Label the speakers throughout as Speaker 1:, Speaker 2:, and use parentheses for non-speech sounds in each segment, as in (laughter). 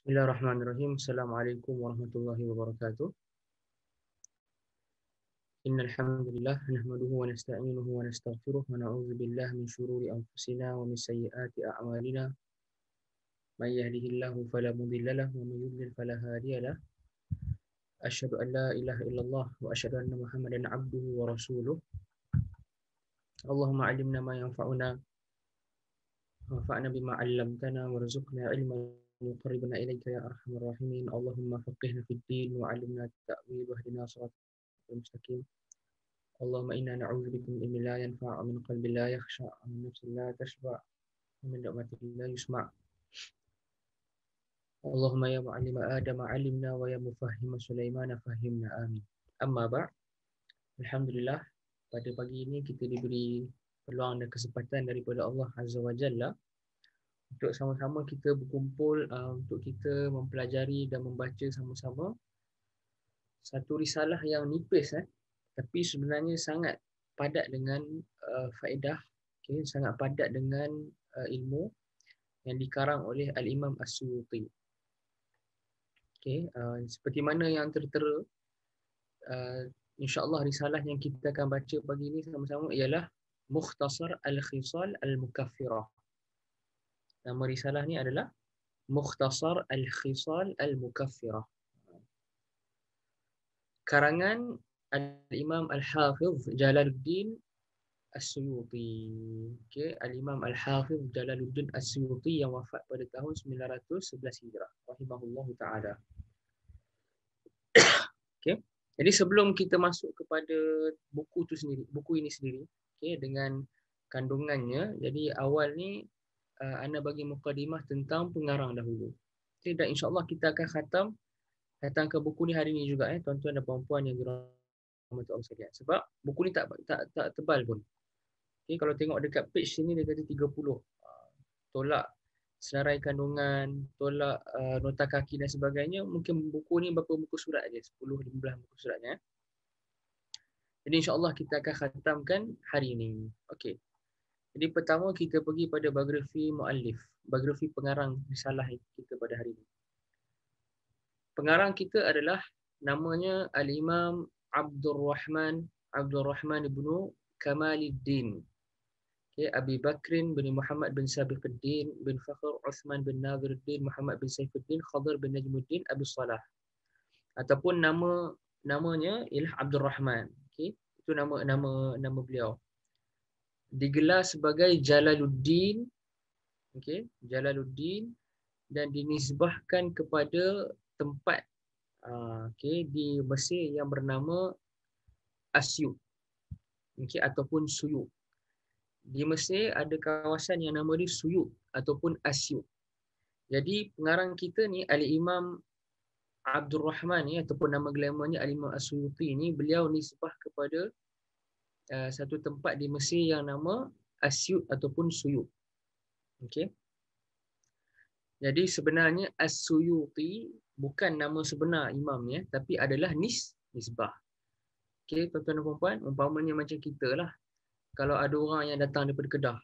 Speaker 1: بسم الله الرحمن الرحيم السلام عليكم ورحمة الله وبركاته إن الحمد لله نحمده ونستعينه ونستغفره ونعوذ بالله من شرور أنفسنا ومن سيئات أعمالنا من يهده الله فلا مضل له ومن يضلل فلا هادي له أشهد أن لا إله إلا الله وأشهد أن محمدا عبده ورسوله اللهم علمنا ما ينفعنا وانفعنا بما علمتنا وارزقنا علما وقربنا إليك يا أرحم الراحمين اللهم فقهنا في الدين وعلمنا التأويل واهدنا صراط المستقيم اللهم إنا نعوذ بك من إلم لا ينفع ومن قلب لا يخشى ومن نفس لا تشبع ومن لؤمة لا يسمع اللهم يا معلم آدم علمنا ويا مفهم سليمان فهمنا آمين أما بعد الحمد لله pada pagi ini kita diberi peluang dan kesempatan daripada Allah Azza wa Jalla untuk sama-sama kita berkumpul uh, untuk kita mempelajari dan membaca sama-sama satu risalah yang nipis eh tapi sebenarnya sangat padat dengan uh, faedah okay? sangat padat dengan uh, ilmu yang dikarang oleh al-Imam As-Suyuti. Okay, uh, seperti mana yang tertera uh, insya-Allah risalah yang kita akan baca pagi ini sama-sama ialah Mukhtasar Al-Khisal Al-Mukaffirah nama risalah ni adalah Mukhtasar Al-Khisal Al-Mukaffirah. Karangan Al-Imam Al-Hafiz Jalaluddin As-Suyuti. Okay. Al-Imam Al-Hafiz Jalaluddin As-Suyuti yang wafat pada tahun 911 Hijrah. Rahimahullah Ta'ala. (coughs) okay. Jadi sebelum kita masuk kepada buku tu sendiri, buku ini sendiri, okay, dengan kandungannya. Jadi awal ni uh, ah, Ana bagi mukadimah tentang pengarang dahulu. Okay, dan insyaAllah kita akan khatam datang ke buku ni hari ni juga eh tuan-tuan dan puan-puan yang dirahmati Allah sekalian. Sebab buku ni tak tak tak tebal pun. Okey kalau tengok dekat page sini dia kata 30. Ah, tolak senarai kandungan, tolak uh, nota kaki dan sebagainya. Mungkin buku ni berapa muka surat aja 10 15 muka suratnya. Eh. Jadi insya-Allah kita akan khatamkan hari ini. Okey. Jadi pertama kita pergi pada biografi muallif, biografi pengarang risalah kita pada hari ini. Pengarang kita adalah namanya Al-Imam Abdul Rahman Abdul Rahman bin Kamaluddin. Okay, Abi Bakr bin Muhammad bin Sabiquddin bin Fakhr Uthman bin Nadiruddin Muhammad bin Saifuddin Khadir bin Najmuddin Abi Salah. Ataupun nama namanya ialah Abdul Rahman. Okay, itu nama nama nama beliau digelar sebagai Jalaluddin okey Jalaluddin dan dinisbahkan kepada tempat ah, okey di Mesir yang bernama Asyut okey ataupun Suyu. di Mesir ada kawasan yang nama dia Suyut ataupun Asyut jadi pengarang kita ni Ali Imam Abdul Rahman ni ataupun nama gelamannya Al Imam As-Suyuti ni beliau nisbah kepada Eh, satu tempat di Mesir yang nama Asyut ataupun Suyut. Okey. Jadi sebenarnya As-Suyuti bukan nama sebenar imam ya, tapi adalah nis nisbah. Okey, tuan-tuan dan puan-puan, umpamanya macam kita lah. Kalau ada orang yang datang daripada Kedah.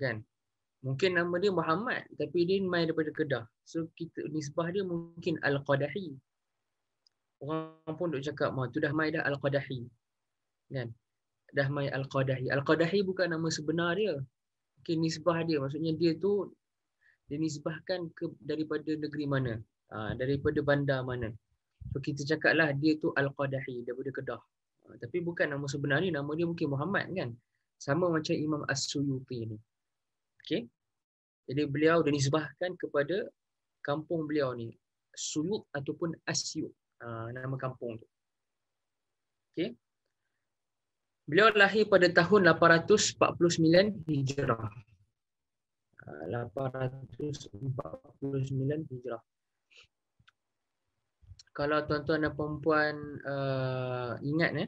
Speaker 1: Kan? Mungkin nama dia Muhammad tapi dia main daripada Kedah. So kita nisbah dia mungkin Al-Qadahi. Orang pun duk cakap mah tu dah mai dah Al-Qadahi. Kan? Dahmai Al-Qadahi. Al-Qadahi bukan nama sebenar dia. Okay, nisbah dia. Maksudnya dia tu dinisbahkan ke daripada negeri mana? Ha, daripada bandar mana? So, kita cakaplah dia tu Al-Qadahi dia daripada Kedah. Ha, tapi bukan nama sebenar dia. Nama dia mungkin Muhammad kan? Sama macam Imam As-Suyuti ni. Okay? Jadi beliau dinisbahkan kepada kampung beliau ni. Suyuk ataupun Asyuk. Ha, nama kampung tu. Okay? Beliau lahir pada tahun 849 Hijrah. 849 ah, Hijrah. Kalau tuan-tuan dan puan-puan uh, ingat eh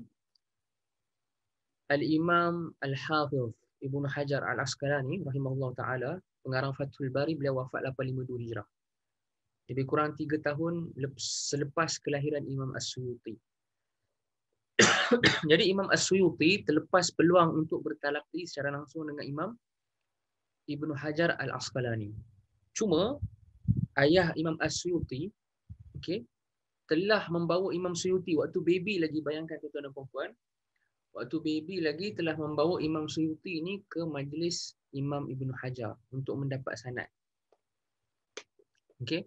Speaker 1: Al-Imam Al-Hafiz Ibnu Hajar Al-Asqalani rahimahullah taala pengarang Fathul Bari beliau wafat 852 Hijrah. Lebih kurang 3 tahun selepas kelahiran Imam As-Suyuti. (coughs) Jadi Imam As-Suyuti terlepas peluang untuk bertalaqi secara langsung dengan Imam Ibnu Hajar Al-Asqalani. Cuma ayah Imam As-Suyuti okey telah membawa Imam Suyuti waktu baby lagi bayangkan tuan-tuan dan puan-puan waktu baby lagi telah membawa Imam Suyuti ini ke majlis Imam Ibnu Hajar untuk mendapat sanad. Okey.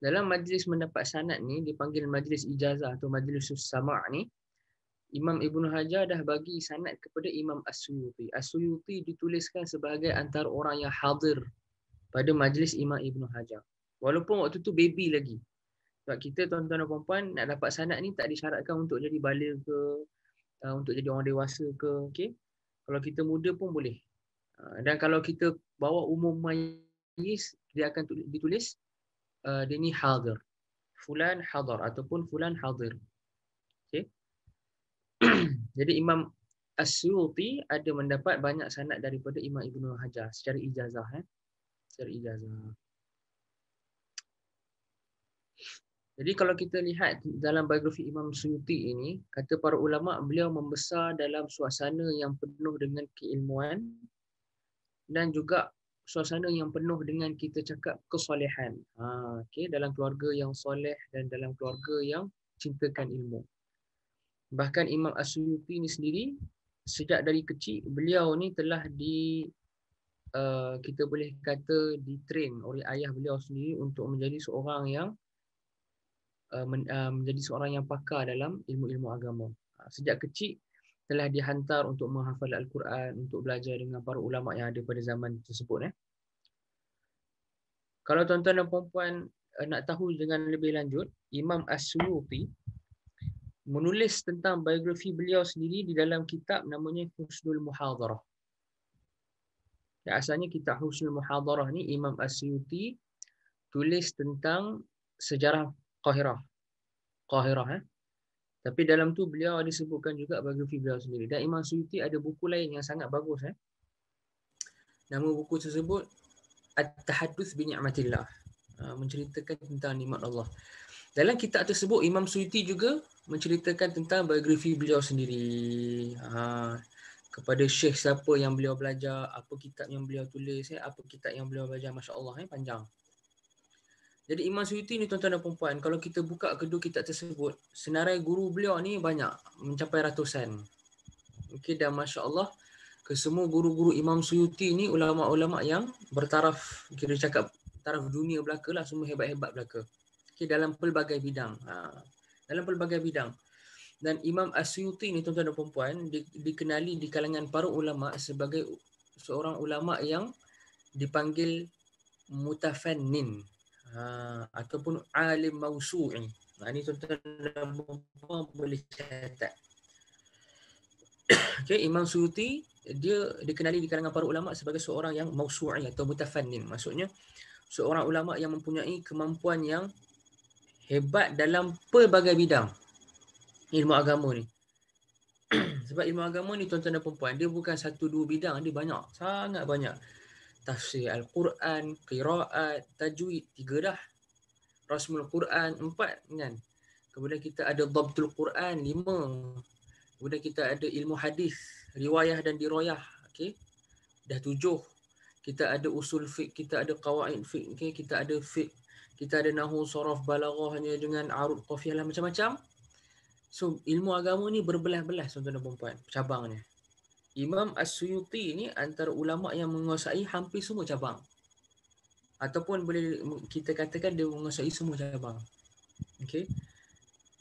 Speaker 1: Dalam majlis mendapat sanad ni dipanggil majlis ijazah atau majlis sama' ni Imam Ibnu Hajar dah bagi sanad kepada Imam As-Suyuti. As-Suyuti dituliskan sebagai antara orang yang hadir pada majlis Imam Ibnu Hajar. Walaupun waktu tu baby lagi. Sebab kita tuan-tuan dan perempuan nak dapat sanad ni tak disyaratkan untuk jadi balil ke, uh, untuk jadi orang dewasa ke. Okay? Kalau kita muda pun boleh. Uh, dan kalau kita bawa umum majlis, dia akan ditulis, uh, dia ni hadir. Fulan hadir, ataupun fulan hadir. (clears throat) jadi Imam As-Suyuti ada mendapat banyak sanad daripada Imam Ibnu Hajar secara ijazah eh. Secara ijazah. Jadi kalau kita lihat dalam biografi Imam Suyuti ini, kata para ulama beliau membesar dalam suasana yang penuh dengan keilmuan dan juga suasana yang penuh dengan kita cakap kesolehan. Ha, okay, dalam keluarga yang soleh dan dalam keluarga yang cintakan ilmu. Bahkan Imam Asyuti ini sendiri sejak dari kecil beliau ni telah di uh, kita boleh kata di train oleh ayah beliau sendiri untuk menjadi seorang yang uh, men, uh, menjadi seorang yang pakar dalam ilmu-ilmu agama. Uh, sejak kecil telah dihantar untuk menghafal Al-Quran, untuk belajar dengan para ulama yang ada pada zaman tersebut eh. Kalau tuan-tuan dan puan-puan uh, nak tahu dengan lebih lanjut, Imam As-Suyuti menulis tentang biografi beliau sendiri di dalam kitab namanya Husnul Muhadharah. Ya, asalnya kitab Husnul Muhadharah ni Imam Asyuti tulis tentang sejarah Qahirah. Qahirah. Eh? Tapi dalam tu beliau ada sebutkan juga biografi beliau sendiri. Dan Imam Suyuti ada buku lain yang sangat bagus. Eh? Nama buku tersebut At-Tahadduth bin Ni'matillah. Ah, menceritakan tentang nikmat Allah. Dalam kitab tersebut Imam Suyuti juga menceritakan tentang biografi beliau sendiri. Ha kepada syekh siapa yang beliau belajar, apa kitab yang beliau tulis, eh? apa kitab yang beliau belajar, masya-Allah eh panjang. Jadi Imam Suyuti ni tuan-tuan dan puan kalau kita buka kedua kitab tersebut, senarai guru beliau ni banyak, mencapai ratusan. Okey dan masya-Allah kesemua guru-guru Imam Suyuti ni ulama-ulama yang bertaraf kira cakap taraf dunia belaka lah, semua hebat-hebat belaka okay, dalam pelbagai bidang. Ha, dalam pelbagai bidang. Dan Imam Asyuti ini tuan-tuan dan puan-puan di, dikenali di kalangan para ulama sebagai seorang ulama yang dipanggil mutafannin ha, ataupun alim mausu'i. Ha, ini tuan-tuan dan puan-puan boleh catat. Okay, Imam Suyuti dia dikenali di kalangan para ulama sebagai seorang yang mausu'i atau mutafannin. Maksudnya seorang ulama yang mempunyai kemampuan yang hebat dalam pelbagai bidang ilmu agama ni. (clears throat) Sebab ilmu agama ni tuan-tuan dan puan-puan, dia bukan satu dua bidang, dia banyak, sangat banyak. Tafsir Al-Quran, Qiraat, Tajwid, tiga dah. Rasmul Quran, empat kan. Kemudian kita ada Dabtul Quran, lima. Kemudian kita ada ilmu hadis, riwayah dan diroyah. Okay? Dah tujuh. Kita ada usul fiqh, kita ada qawaid fiqh, okay? kita ada fiqh kita ada nahu sorof hanya dengan arut qafiyah lah macam-macam so ilmu agama ni berbelah-belah tuan-tuan dan puan-puan cabangnya Imam As-Suyuti ni antara ulama yang menguasai hampir semua cabang ataupun boleh kita katakan dia menguasai semua cabang okey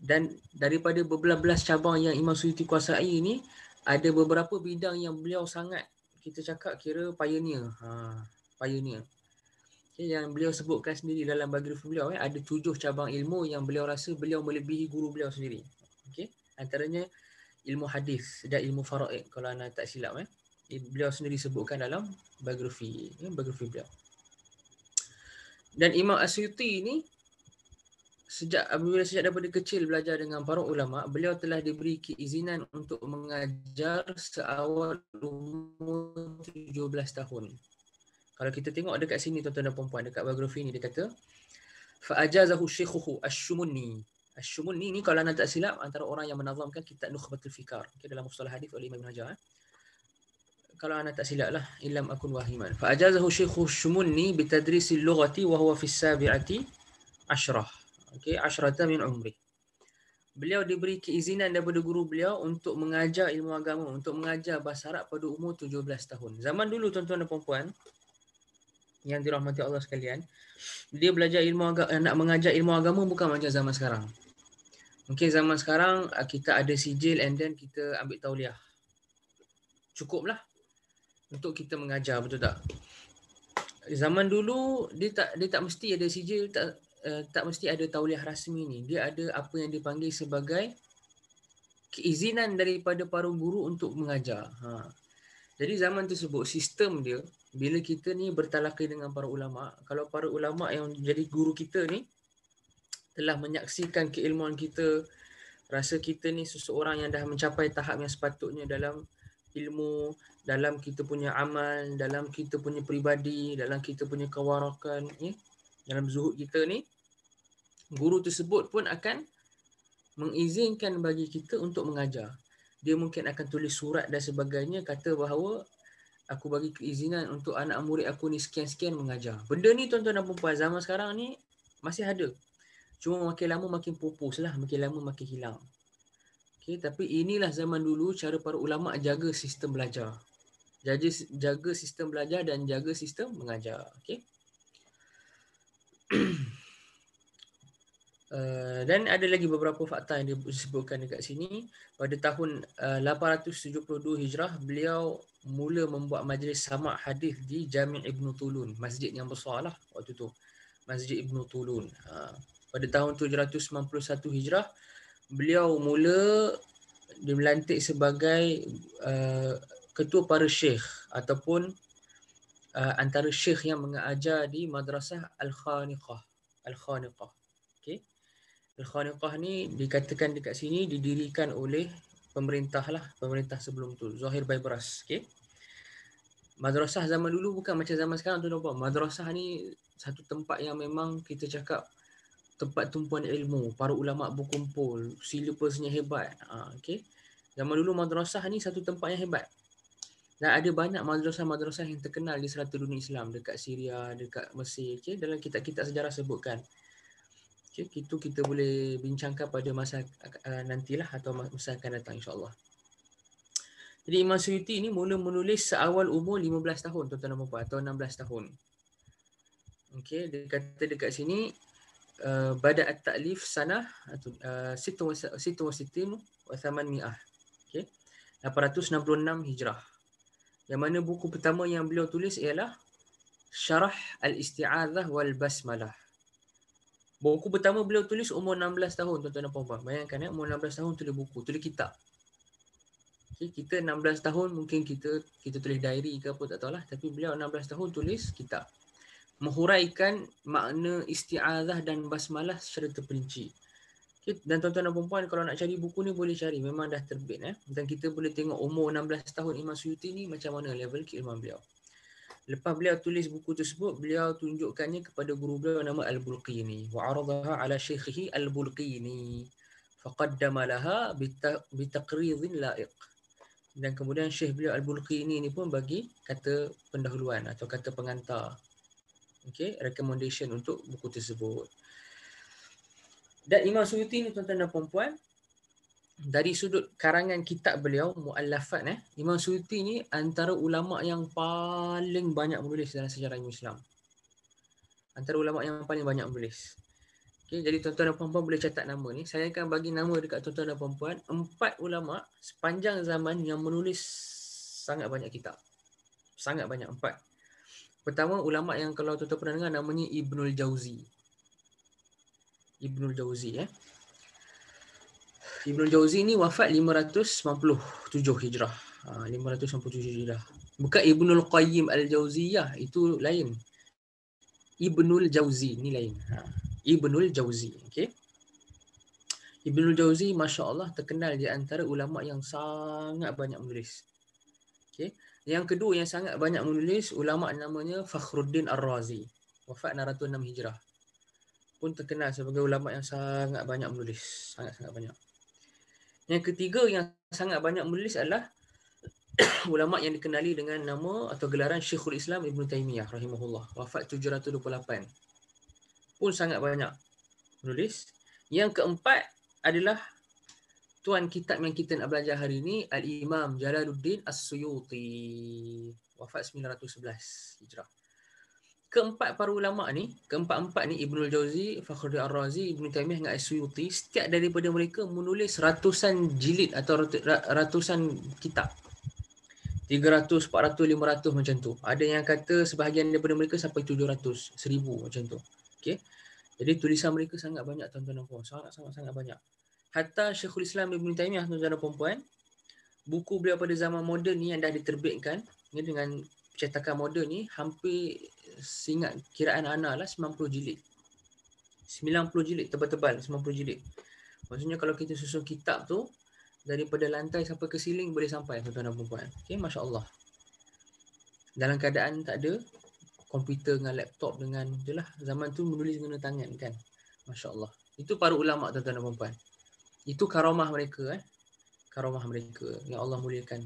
Speaker 1: dan daripada berbelah-belah cabang yang Imam Suyuti kuasai ini, ada beberapa bidang yang beliau sangat kita cakap kira pioneer ha pioneer okay, yang beliau sebutkan sendiri dalam biografi beliau eh, ada tujuh cabang ilmu yang beliau rasa beliau melebihi guru beliau sendiri okey antaranya ilmu hadis dan ilmu faraid kalau anda tak silap eh beliau sendiri sebutkan dalam biografi ya, biografi beliau dan Imam Asyuti ini sejak apabila sejak daripada kecil belajar dengan para ulama, beliau telah diberi keizinan untuk mengajar seawal umur 17 tahun. Kalau kita tengok dekat sini tuan-tuan dan puan-puan dekat biografi ni dia kata fa ajazahu syekhuhu asy-syumuni. Asy-syumuni ni kalau anda tak silap antara orang yang menazamkan kitab Nukhbatul Fikar. Okey dalam mustalah hadis oleh Imam Ibn Hajar eh. Kalau anda tak silap lah illam akun wahiman. Fa ajazahu syekhuhu asy-syumuni bi lughati wa huwa fi sabi'ati asyrah. Okey asyrata min umri. Beliau diberi keizinan daripada guru beliau untuk mengajar ilmu agama, untuk mengajar bahasa Arab pada umur 17 tahun. Zaman dulu tuan-tuan dan puan-puan, yang dirahmati Allah sekalian, dia belajar ilmu agama, eh, nak mengajar ilmu agama bukan macam zaman sekarang. Mungkin zaman sekarang ah, kita ada sijil and then kita ambil tauliah. Cukuplah untuk kita mengajar betul tak? Zaman dulu dia tak dia tak mesti ada sijil tak uh, tak mesti ada tauliah rasmi ni. Dia ada apa yang dipanggil sebagai keizinan daripada para guru untuk mengajar. Ha. Jadi zaman tu tersebut sistem dia bila kita ni bertalaki dengan para ulama, kalau para ulama yang jadi guru kita ni telah menyaksikan keilmuan kita, rasa kita ni seseorang yang dah mencapai tahap yang sepatutnya dalam ilmu, dalam kita punya amal, dalam kita punya peribadi, dalam kita punya kewarakan, ya? dalam zuhud kita ni, guru tersebut pun akan mengizinkan bagi kita untuk mengajar. Dia mungkin akan tulis surat dan sebagainya kata bahawa aku bagi keizinan untuk anak murid aku ni sekian-sekian mengajar. Benda ni tuan-tuan dan perempuan zaman sekarang ni masih ada. Cuma makin lama makin pupus lah. Makin lama makin hilang. Okay, tapi inilah zaman dulu cara para ulama' jaga sistem belajar. Jaga, jaga sistem belajar dan jaga sistem mengajar. Okay. Uh, (clears throat) eh, dan ada lagi beberapa fakta yang disebutkan dekat sini pada tahun eh, uh, 872 Hijrah beliau mula membuat majlis sama hadis di Jami' Ibn Tulun, masjid yang besarlah waktu tu. Masjid Ibn Tulun. Ha. Pada tahun 791 Hijrah, beliau mula dilantik sebagai uh, ketua para syekh ataupun uh, antara syekh yang mengajar di madrasah Al-Khaniqah. Al-Khaniqah. Okay. Al-Khaniqah ni dikatakan dekat sini didirikan oleh pemerintah lah, pemerintah sebelum tu, Zahir Baibras. Okay. Madrasah zaman dulu bukan macam zaman sekarang tu nampak. Madrasah ni satu tempat yang memang kita cakap tempat tumpuan ilmu, para ulama berkumpul, silapasnya hebat. Ha, okay. Zaman dulu madrasah ni satu tempat yang hebat. Dan ada banyak madrasah-madrasah yang terkenal di seluruh dunia Islam. Dekat Syria, dekat Mesir. Okay. Dalam kitab-kitab sejarah sebutkan. Okay, itu kita boleh bincangkan pada masa uh, nantilah atau masa akan datang insyaAllah. Jadi Imam Suyuti ini mula menulis seawal umur 15 tahun tuan-tuan dan puan atau 16 tahun. Okey, dia kata dekat sini uh, bada at-ta'lif sana atau uh, situ situ wa thaman mi'ah. Okey. 866 Hijrah. Yang mana buku pertama yang beliau tulis ialah Syarah Al-Isti'adzah wal Basmalah. Buku pertama beliau tulis umur 16 tahun tuan-tuan dan puan-puan. Bayangkan ya, umur 16 tahun tulis buku, tulis kitab. Okay, kita 16 tahun mungkin kita kita tulis diary ke apa tak tahulah. Tapi beliau 16 tahun tulis kitab. Menghuraikan makna isti'adah dan basmalah secara terperinci. Okay, dan tuan-tuan dan puan-puan kalau nak cari buku ni boleh cari. Memang dah terbit. Eh. Dan kita boleh tengok umur 16 tahun Imam Suyuti ni macam mana level keilmuan beliau. Lepas beliau tulis buku tersebut, beliau tunjukkannya kepada guru beliau nama Al-Bulqini. Wa'aradaha ala syekhihi Al-Bulqini. Faqaddama laha bitaqridin la'iq. Dan kemudian syekh beliau Al-Bulqini ni pun bagi kata pendahuluan atau kata pengantar. Okay, recommendation untuk buku tersebut. Dan Imam Suyuti ni tuan-tuan dan puan-puan, dari sudut karangan kitab beliau muallafat eh Imam Suyuti ni antara ulama yang paling banyak menulis dalam sejarah Islam antara ulama yang paling banyak menulis okey jadi tuan-tuan dan puan-puan boleh catat nama ni saya akan bagi nama dekat tuan-tuan dan puan-puan empat ulama sepanjang zaman yang menulis sangat banyak kitab sangat banyak empat pertama ulama yang kalau tuan-tuan pernah dengar namanya Ibnul Jauzi Ibnul Jauzi eh Ibnu Jauzi ni wafat 597 Hijrah. Ha, uh, 597 Hijrah. Bukan Ibnu Al-Qayyim Al-Jauziyah itu lain. Ibnu Al-Jauzi ni lain. Ha. Ibnu Al-Jauzi, okey. Ibnu Jauzi masya-Allah terkenal di antara ulama yang sangat banyak menulis. okay Yang kedua yang sangat banyak menulis ulama namanya Fakhruddin Ar-Razi. Wafat 606 Hijrah. Pun terkenal sebagai ulama yang sangat banyak menulis, sangat-sangat banyak. Yang ketiga yang sangat banyak menulis adalah (coughs) ulama yang dikenali dengan nama atau gelaran Syekhul Islam Ibn Taymiyah rahimahullah wafat 728 pun sangat banyak menulis yang keempat adalah tuan kitab yang kita nak belajar hari ini Al-Imam Jalaluddin As-Suyuti wafat 911 Hijrah keempat para ulama ni, keempat-empat ni Ibnu Jauzi, Fakhruddin Ar-Razi, Ibnu Taimiyah dengan Asyuti, setiap daripada mereka menulis ratusan jilid atau ratusan kitab. 300, 400, 500 macam tu. Ada yang kata sebahagian daripada mereka sampai 700, 1000 macam tu. Okey. Jadi tulisan mereka sangat banyak tuan-tuan dan puan. Sangat sangat sangat banyak. Hatta Syekhul Islam Ibnu Taimiyah tuan-tuan dan puan-puan, buku beliau pada zaman moden ni yang dah diterbitkan ni dengan cetakan moden ni hampir seingat kiraan Ana lah 90 jilid. 90 jilid tebal-tebal 90 jilid. Maksudnya kalau kita susun kitab tu daripada lantai sampai ke siling boleh sampai tuan-tuan dan puan-puan. Okey, masya-Allah. Dalam keadaan tak ada komputer dengan laptop dengan jelah zaman tu menulis guna tangan kan. Masya-Allah. Itu para ulama tuan-tuan dan puan-puan. Itu karamah mereka eh. Karamah mereka yang Allah muliakan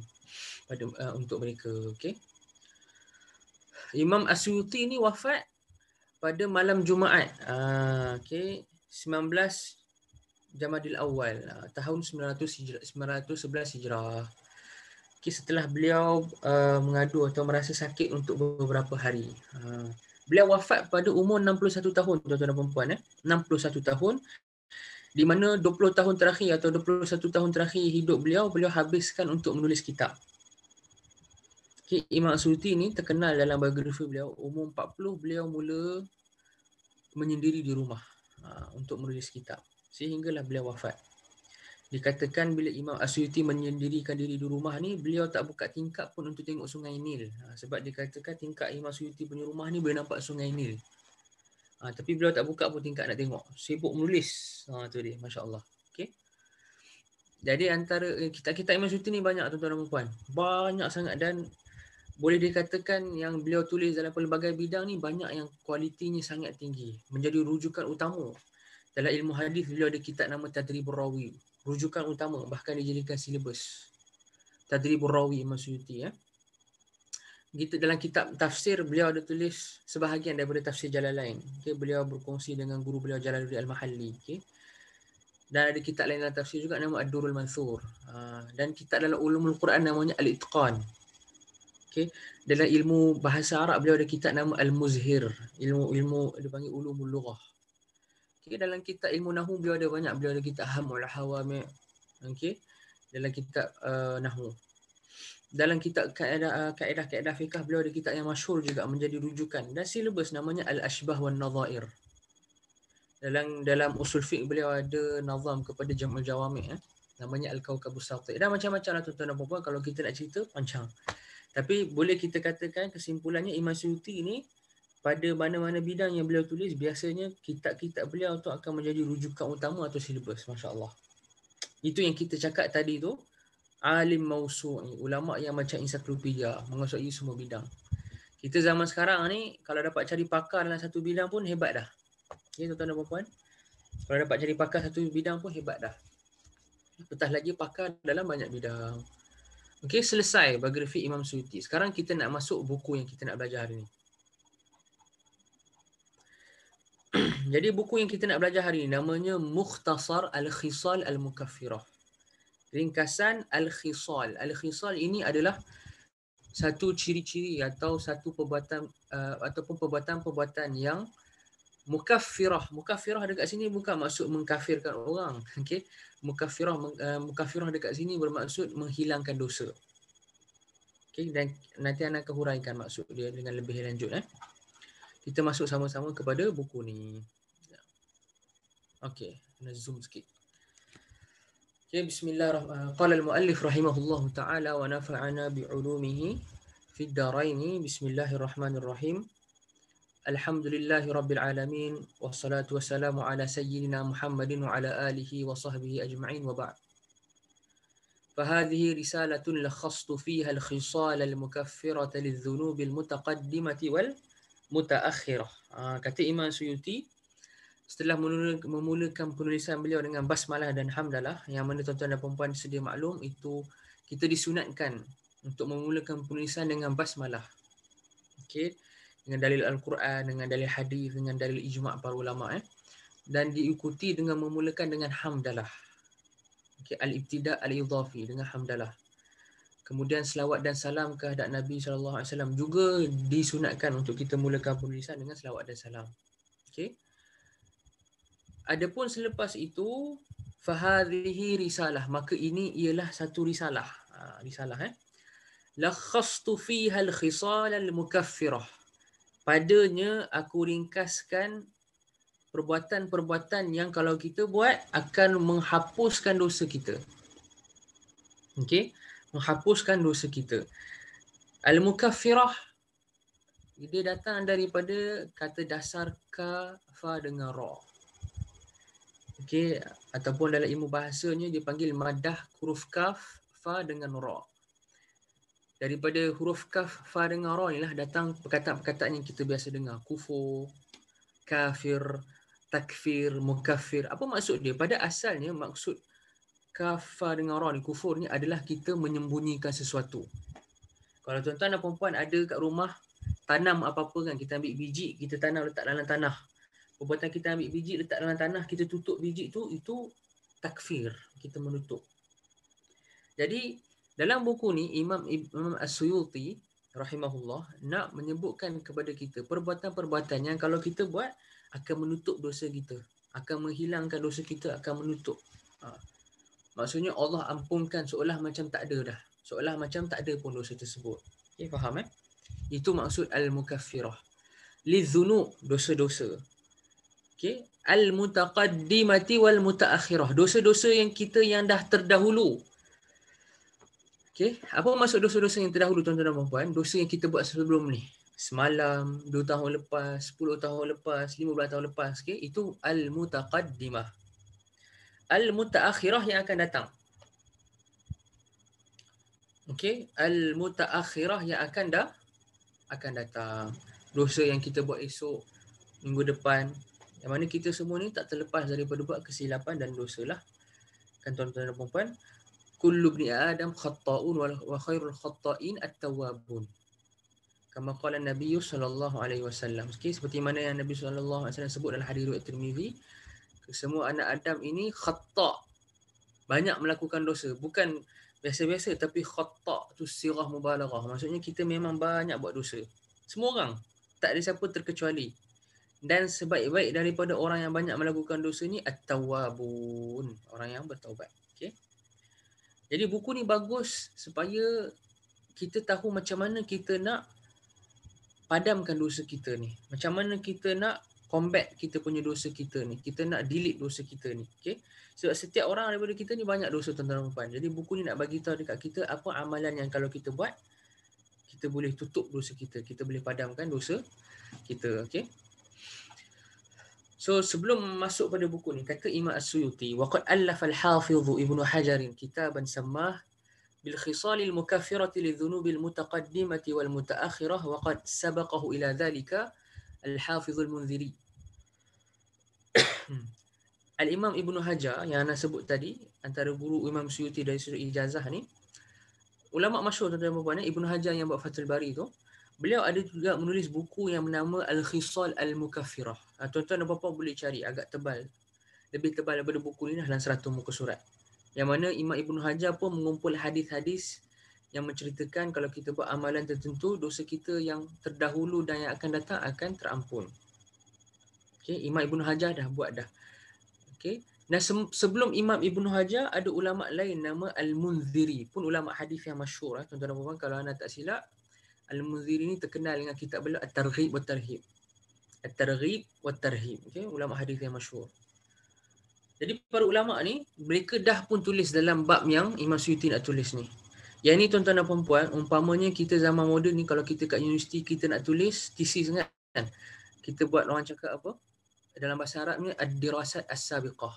Speaker 1: pada uh, untuk mereka. Okey. Imam Asyuti ini wafat pada malam Jumaat. Ah, okay. 19 Jamadil Awal ah, tahun 900 hijrah, 911 Hijrah. Okay, setelah beliau ah, mengadu atau merasa sakit untuk beberapa hari. Ah, beliau wafat pada umur 61 tahun tuan-tuan dan puan 61 eh. tahun di mana 20 tahun terakhir atau 21 tahun terakhir hidup beliau beliau habiskan untuk menulis kitab. Okay, Imam Suti ni terkenal dalam biografi beliau umur 40 beliau mula menyendiri di rumah ha, untuk menulis kitab sehinggalah beliau wafat. Dikatakan bila Imam Asyuti menyendirikan diri di rumah ni beliau tak buka tingkap pun untuk tengok Sungai Nil ha, sebab dikatakan tingkap Imam Asyuti punya rumah ni boleh nampak Sungai Nil. Ha, tapi beliau tak buka pun tingkap nak tengok. Sibuk menulis. Ha tu dia masya-Allah. okay Jadi antara eh, kita-kita Imam Asyuti ni banyak tuan-tuan dan puan. Banyak sangat dan boleh dikatakan yang beliau tulis dalam pelbagai bidang ni banyak yang kualitinya sangat tinggi menjadi rujukan utama dalam ilmu hadis beliau ada kitab nama Tadribur Rawi rujukan utama bahkan dijadikan silibus Tadribur Rawi Imam Suyuti ya kita dalam kitab tafsir beliau ada tulis sebahagian daripada tafsir jalan lain okay, beliau berkongsi dengan guru beliau Jalaluddin Al-Mahalli okay. dan ada kitab lain dalam tafsir juga nama Ad-Durul Mansur ah, dan kitab dalam ulumul Quran namanya Al-Itqan Okay. Dalam ilmu bahasa Arab beliau ada kitab nama Al-Muzhir. Ilmu ilmu dia panggil ulumul lughah. Okay. Dalam kitab ilmu nahwu, beliau ada banyak. Beliau ada kitab Hamul Hawami. Okay. Dalam kitab uh, Nahu. Dalam kitab kaedah, uh, kaedah kaedah fikah beliau ada kitab yang masyhur juga menjadi rujukan dan silabus namanya Al-Ashbah wan Nadha'ir. Dalam dalam usul fiqh beliau ada nazam kepada jamul jawami eh. namanya Al-Kaukabus Satir. Dan macam-macamlah tuan-tuan dan puan-puan kalau kita nak cerita panjang. Tapi boleh kita katakan kesimpulannya Imam Suyuti ini pada mana-mana bidang yang beliau tulis biasanya kitab-kitab beliau tu akan menjadi rujukan utama atau silibus. Masya Allah. Itu yang kita cakap tadi tu. Alim mausu'i. Ulama yang macam ensiklopedia menguasai semua bidang. Kita zaman sekarang ni kalau dapat cari pakar dalam satu bidang pun hebat dah. Ya okay, tuan-tuan dan puan-puan. Kalau dapat cari pakar satu bidang pun hebat dah. Petah lagi pakar dalam banyak bidang. Okey, selesai biografi Imam Suyuti. Sekarang kita nak masuk buku yang kita nak belajar hari ni. (clears throat) Jadi buku yang kita nak belajar hari ni namanya Mukhtasar Al-Khisal Al-Mukaffirah. Ringkasan Al-Khisal. Al-Khisal ini adalah satu ciri-ciri atau satu perbuatan uh, ataupun perbuatan-perbuatan yang mukaffirah mukaffirah dekat sini bukan maksud mengkafirkan orang (laughs) okey mukaffirah eh, mukaffirah dekat sini bermaksud menghilangkan dosa okey dan nanti anak akan huraikan maksud dia dengan lebih lanjut eh kita masuk sama-sama kepada buku ni ya. okey kena zoom sikit okey bismillahirrahmanirrahim eh, qala al-muallif rahimahullahu taala wa nafa'ana bi ulumihi fi ad-darain bismillahirrahmanirrahim Alhamdulillahi Rabbil Alamin Wassalatu wassalamu ala sayyidina Muhammadin wa ala alihi wa sahbihi ajma'in wa ba'd فهذه رسالة لخصت فيها الخصال المكفرة للذنوب المتقدمة والمتأخرة آه كتب إمام سيوتي Setelah memulakan penulisan beliau dengan basmalah dan hamdalah Yang mana tuan-tuan dan perempuan sedia maklum Itu kita disunatkan untuk memulakan penulisan dengan basmalah Okay dengan dalil al-Quran dengan dalil hadis dengan dalil ijma' para ulama eh dan diikuti dengan memulakan dengan hamdalah okay, al-ibtida' al-idhafi dengan hamdalah Kemudian selawat dan salam kehadap Nabi sallallahu alaihi wasallam juga disunatkan untuk kita mulakan penulisan dengan selawat dan salam. Okey. Adapun selepas itu fahadhihi risalah, maka ini ialah satu risalah. Ha, risalah eh. Lakhastu fiha al-khisal al-mukaffirah padanya aku ringkaskan perbuatan-perbuatan yang kalau kita buat akan menghapuskan dosa kita. Okey, menghapuskan dosa kita. Al-mukaffirah dia datang daripada kata dasar ka fa dengan ra. Okey, ataupun dalam ilmu bahasanya dia panggil madah huruf kaf fa dengan ra daripada huruf kaf fa dengan ra inilah datang perkataan-perkataan yang kita biasa dengar kufur kafir takfir mukaffir apa maksud dia pada asalnya maksud kafa dengan ra ni kufur ni adalah kita menyembunyikan sesuatu kalau tuan-tuan dan puan-puan ada kat rumah tanam apa-apa kan kita ambil biji kita tanam letak dalam tanah perbuatan kita ambil biji letak dalam tanah kita tutup biji tu itu takfir kita menutup jadi dalam buku ni Imam Imam As-Suyuti rahimahullah nak menyebutkan kepada kita perbuatan-perbuatan yang kalau kita buat akan menutup dosa kita, akan menghilangkan dosa kita, akan menutup. Ha. Maksudnya Allah ampunkan seolah macam tak ada dah. Seolah macam tak ada pun dosa tersebut. Okey, ya, faham eh? Itu maksud al-mukaffirah. Lizunub, dosa-dosa. Okey, al-mutaqaddimati wal-mutaakhirah. Dosa-dosa yang kita yang dah terdahulu. Okey, apa maksud dosa-dosa yang terdahulu tuan-tuan dan puan-puan? Dosa yang kita buat sebelum ni. Semalam, 2 tahun lepas, 10 tahun lepas, 15 tahun lepas, okey, itu al-mutaqaddimah. Al-mutaakhirah yang akan datang. Okey, al-mutaakhirah yang akan dah akan datang. Dosa yang kita buat esok minggu depan yang mana kita semua ni tak terlepas daripada buat kesilapan dan dosa lah. Kan tuan-tuan dan puan-puan kullu ibni adam khata'un wa khairul khata'in at-tawwabun kama qala nabi sallallahu alaihi wasallam okay, seperti mana yang nabi sallallahu alaihi wasallam sebut dalam hadis riwayat tirmizi semua anak adam ini khata' banyak melakukan dosa bukan biasa-biasa tapi khata' tu sirah mubalaghah maksudnya kita memang banyak buat dosa semua orang tak ada siapa terkecuali dan sebaik-baik daripada orang yang banyak melakukan dosa ni at-tawwabun orang yang bertaubat jadi buku ni bagus supaya kita tahu macam mana kita nak padamkan dosa kita ni. Macam mana kita nak combat kita punya dosa kita ni. Kita nak delete dosa kita ni. Okay? Sebab setiap orang daripada kita ni banyak dosa tuan-tuan dan puan. Jadi buku ni nak bagi tahu dekat kita apa amalan yang kalau kita buat kita boleh tutup dosa kita. Kita boleh padamkan dosa kita. Okay? So sebelum masuk pada buku ni kata Imam As-Suyuti waqad al hafiz Ibnu Hajar kitaban sammah bil khisalil mukaffirati lidhunubil mutaqaddimati wal mutaakhirah waqad sabaqahu ila dhalika al hafiz al munziri (coughs) Al Imam Ibnu Hajar yang ana sebut tadi antara guru Imam Suyuti dari surat ijazah ni ulama masyhur tuan-tuan puan-puan eh, Ibnu Hajar yang buat Fatul Bari tu beliau ada juga menulis buku yang bernama Al Khisal Al Mukaffirah Ah, tuan-tuan dan puan-puan boleh cari agak tebal. Lebih tebal daripada buku ini lah, dalam 100 muka surat. Yang mana Imam Ibn Hajar pun mengumpul hadis-hadis yang menceritakan kalau kita buat amalan tertentu, dosa kita yang terdahulu dan yang akan datang akan terampun. Okay, Imam Ibn Hajar dah buat dah. Okay. Nah, se- sebelum Imam Ibn Hajar, ada ulama' lain nama Al-Munziri. Pun ulama hadis yang masyur. Eh. Lah, tuan-tuan dan puan-puan, kalau anda tak silap, Al-Munziri ni terkenal dengan kitab beliau At-Targhib wa Tarhib. At-Targhib wa tarhib Okay? Ulama hadis yang masyhur. Jadi para ulama ni mereka dah pun tulis dalam bab yang Imam Suyuti nak tulis ni. Yang ni tuan-tuan dan puan-puan, umpamanya kita zaman moden ni kalau kita kat universiti kita nak tulis thesis kan. Kita buat orang cakap apa? Dalam bahasa Arab ni ad-dirasat as-sabiqah.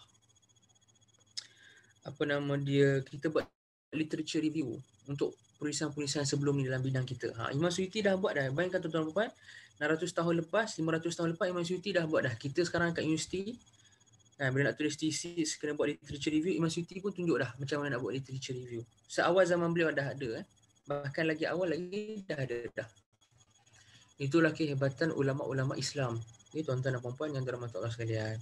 Speaker 1: Apa nama dia? Kita buat literature review untuk penulisan-penulisan sebelum ni dalam bidang kita. Ha, Imam Suyuti dah buat dah. Bayangkan tuan-tuan dan puan-puan, 600 tahun lepas, 500 tahun lepas Imam Suyuti dah buat dah. Kita sekarang kat universiti, kan, bila nak tulis thesis, kena buat literature review, Imam Suyuti pun tunjuk dah macam mana nak buat literature review. Seawal zaman beliau dah ada. Eh. Bahkan lagi awal lagi dah ada dah. Itulah kehebatan ulama-ulama Islam. Ini tuan-tuan dan puan yang dalam Allah sekalian.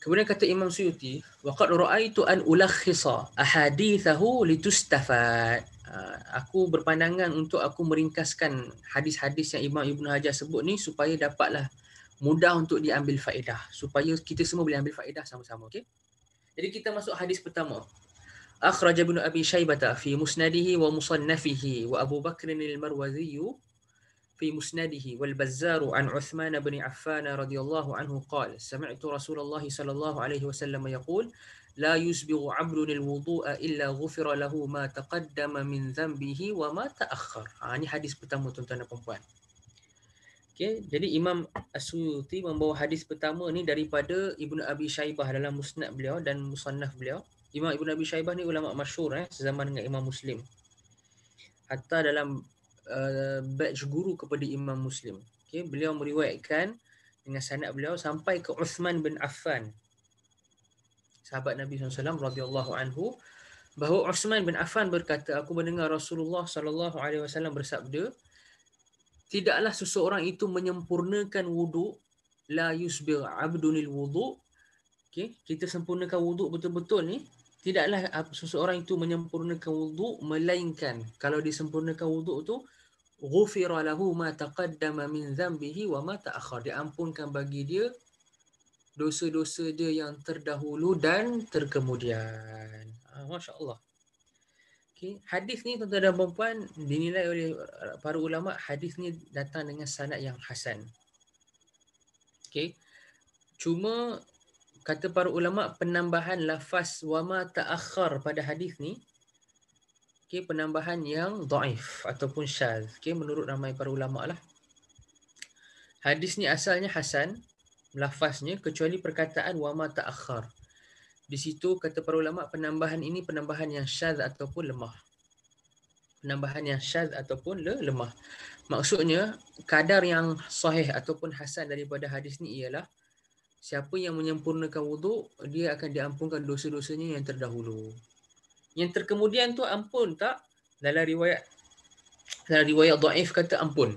Speaker 1: Kemudian kata Imam Suyuti, وَقَدْ رَأَيْتُ أَنْ أُلَخِّصَ أَحَدِيثَهُ لِتُسْتَفَادِ Ah, aku berpandangan untuk aku meringkaskan hadis-hadis yang Imam Ibn Hajar sebut ni supaya dapatlah mudah untuk diambil faedah. Supaya kita semua boleh ambil faedah sama-sama. Okay? Jadi kita masuk hadis pertama. Akhraja bin Abi Shaybata fi musnadihi wa musannafihi wa Abu Bakr al-Marwaziyu fi musnadihi wal Bazzar an Uthman bin Affan radhiyallahu anhu qala sami'tu Rasulullah sallallahu alaihi wasallam yaqul لا يسبغ عمل الوضوء إلا غفر له ما تقدم من ذنبه وما تأخر ha, ini hadis pertama tuan-tuan dan perempuan okay. jadi Imam Asyuti membawa hadis pertama ni daripada Ibnu Abi Shaybah dalam musnad beliau dan musannaf beliau Imam Ibnu Abi Shaybah ni ulama masyur eh, sezaman dengan Imam Muslim hatta dalam uh, batch guru kepada Imam Muslim okay. beliau meriwayatkan dengan sanad beliau sampai ke Uthman bin Affan sahabat Nabi SAW radhiyallahu anhu bahawa Uthman bin Affan berkata aku mendengar Rasulullah sallallahu alaihi wasallam bersabda tidaklah seseorang itu menyempurnakan wuduk la yusbir abdunil wuduk okey kita sempurnakan wuduk betul-betul ni tidaklah seseorang itu menyempurnakan wuduk melainkan kalau disempurnakan wuduk tu ghufira lahu ma taqaddama min dhanbihi wa ma ta'akhkhar diampunkan bagi dia dosa-dosa dia yang terdahulu dan terkemudian. Ah, Masya Allah. Okay. Hadis ni tuan-tuan dan perempuan dinilai oleh para ulama hadis ni datang dengan sanad yang hasan. Okay. Cuma kata para ulama penambahan lafaz wama ta'akhar pada hadis ni okay, penambahan yang daif ataupun syaz okay, menurut ramai para ulama lah. Hadis ni asalnya hasan lafaznya kecuali perkataan wama ta'akhar. Di situ kata para ulama penambahan ini penambahan yang syadz ataupun lemah. Penambahan yang syadz ataupun le lemah. Maksudnya kadar yang sahih ataupun hasan daripada hadis ni ialah siapa yang menyempurnakan wuduk dia akan diampunkan dosa-dosanya yang terdahulu. Yang terkemudian tu ampun tak? Dalam riwayat dalam riwayat dhaif kata ampun.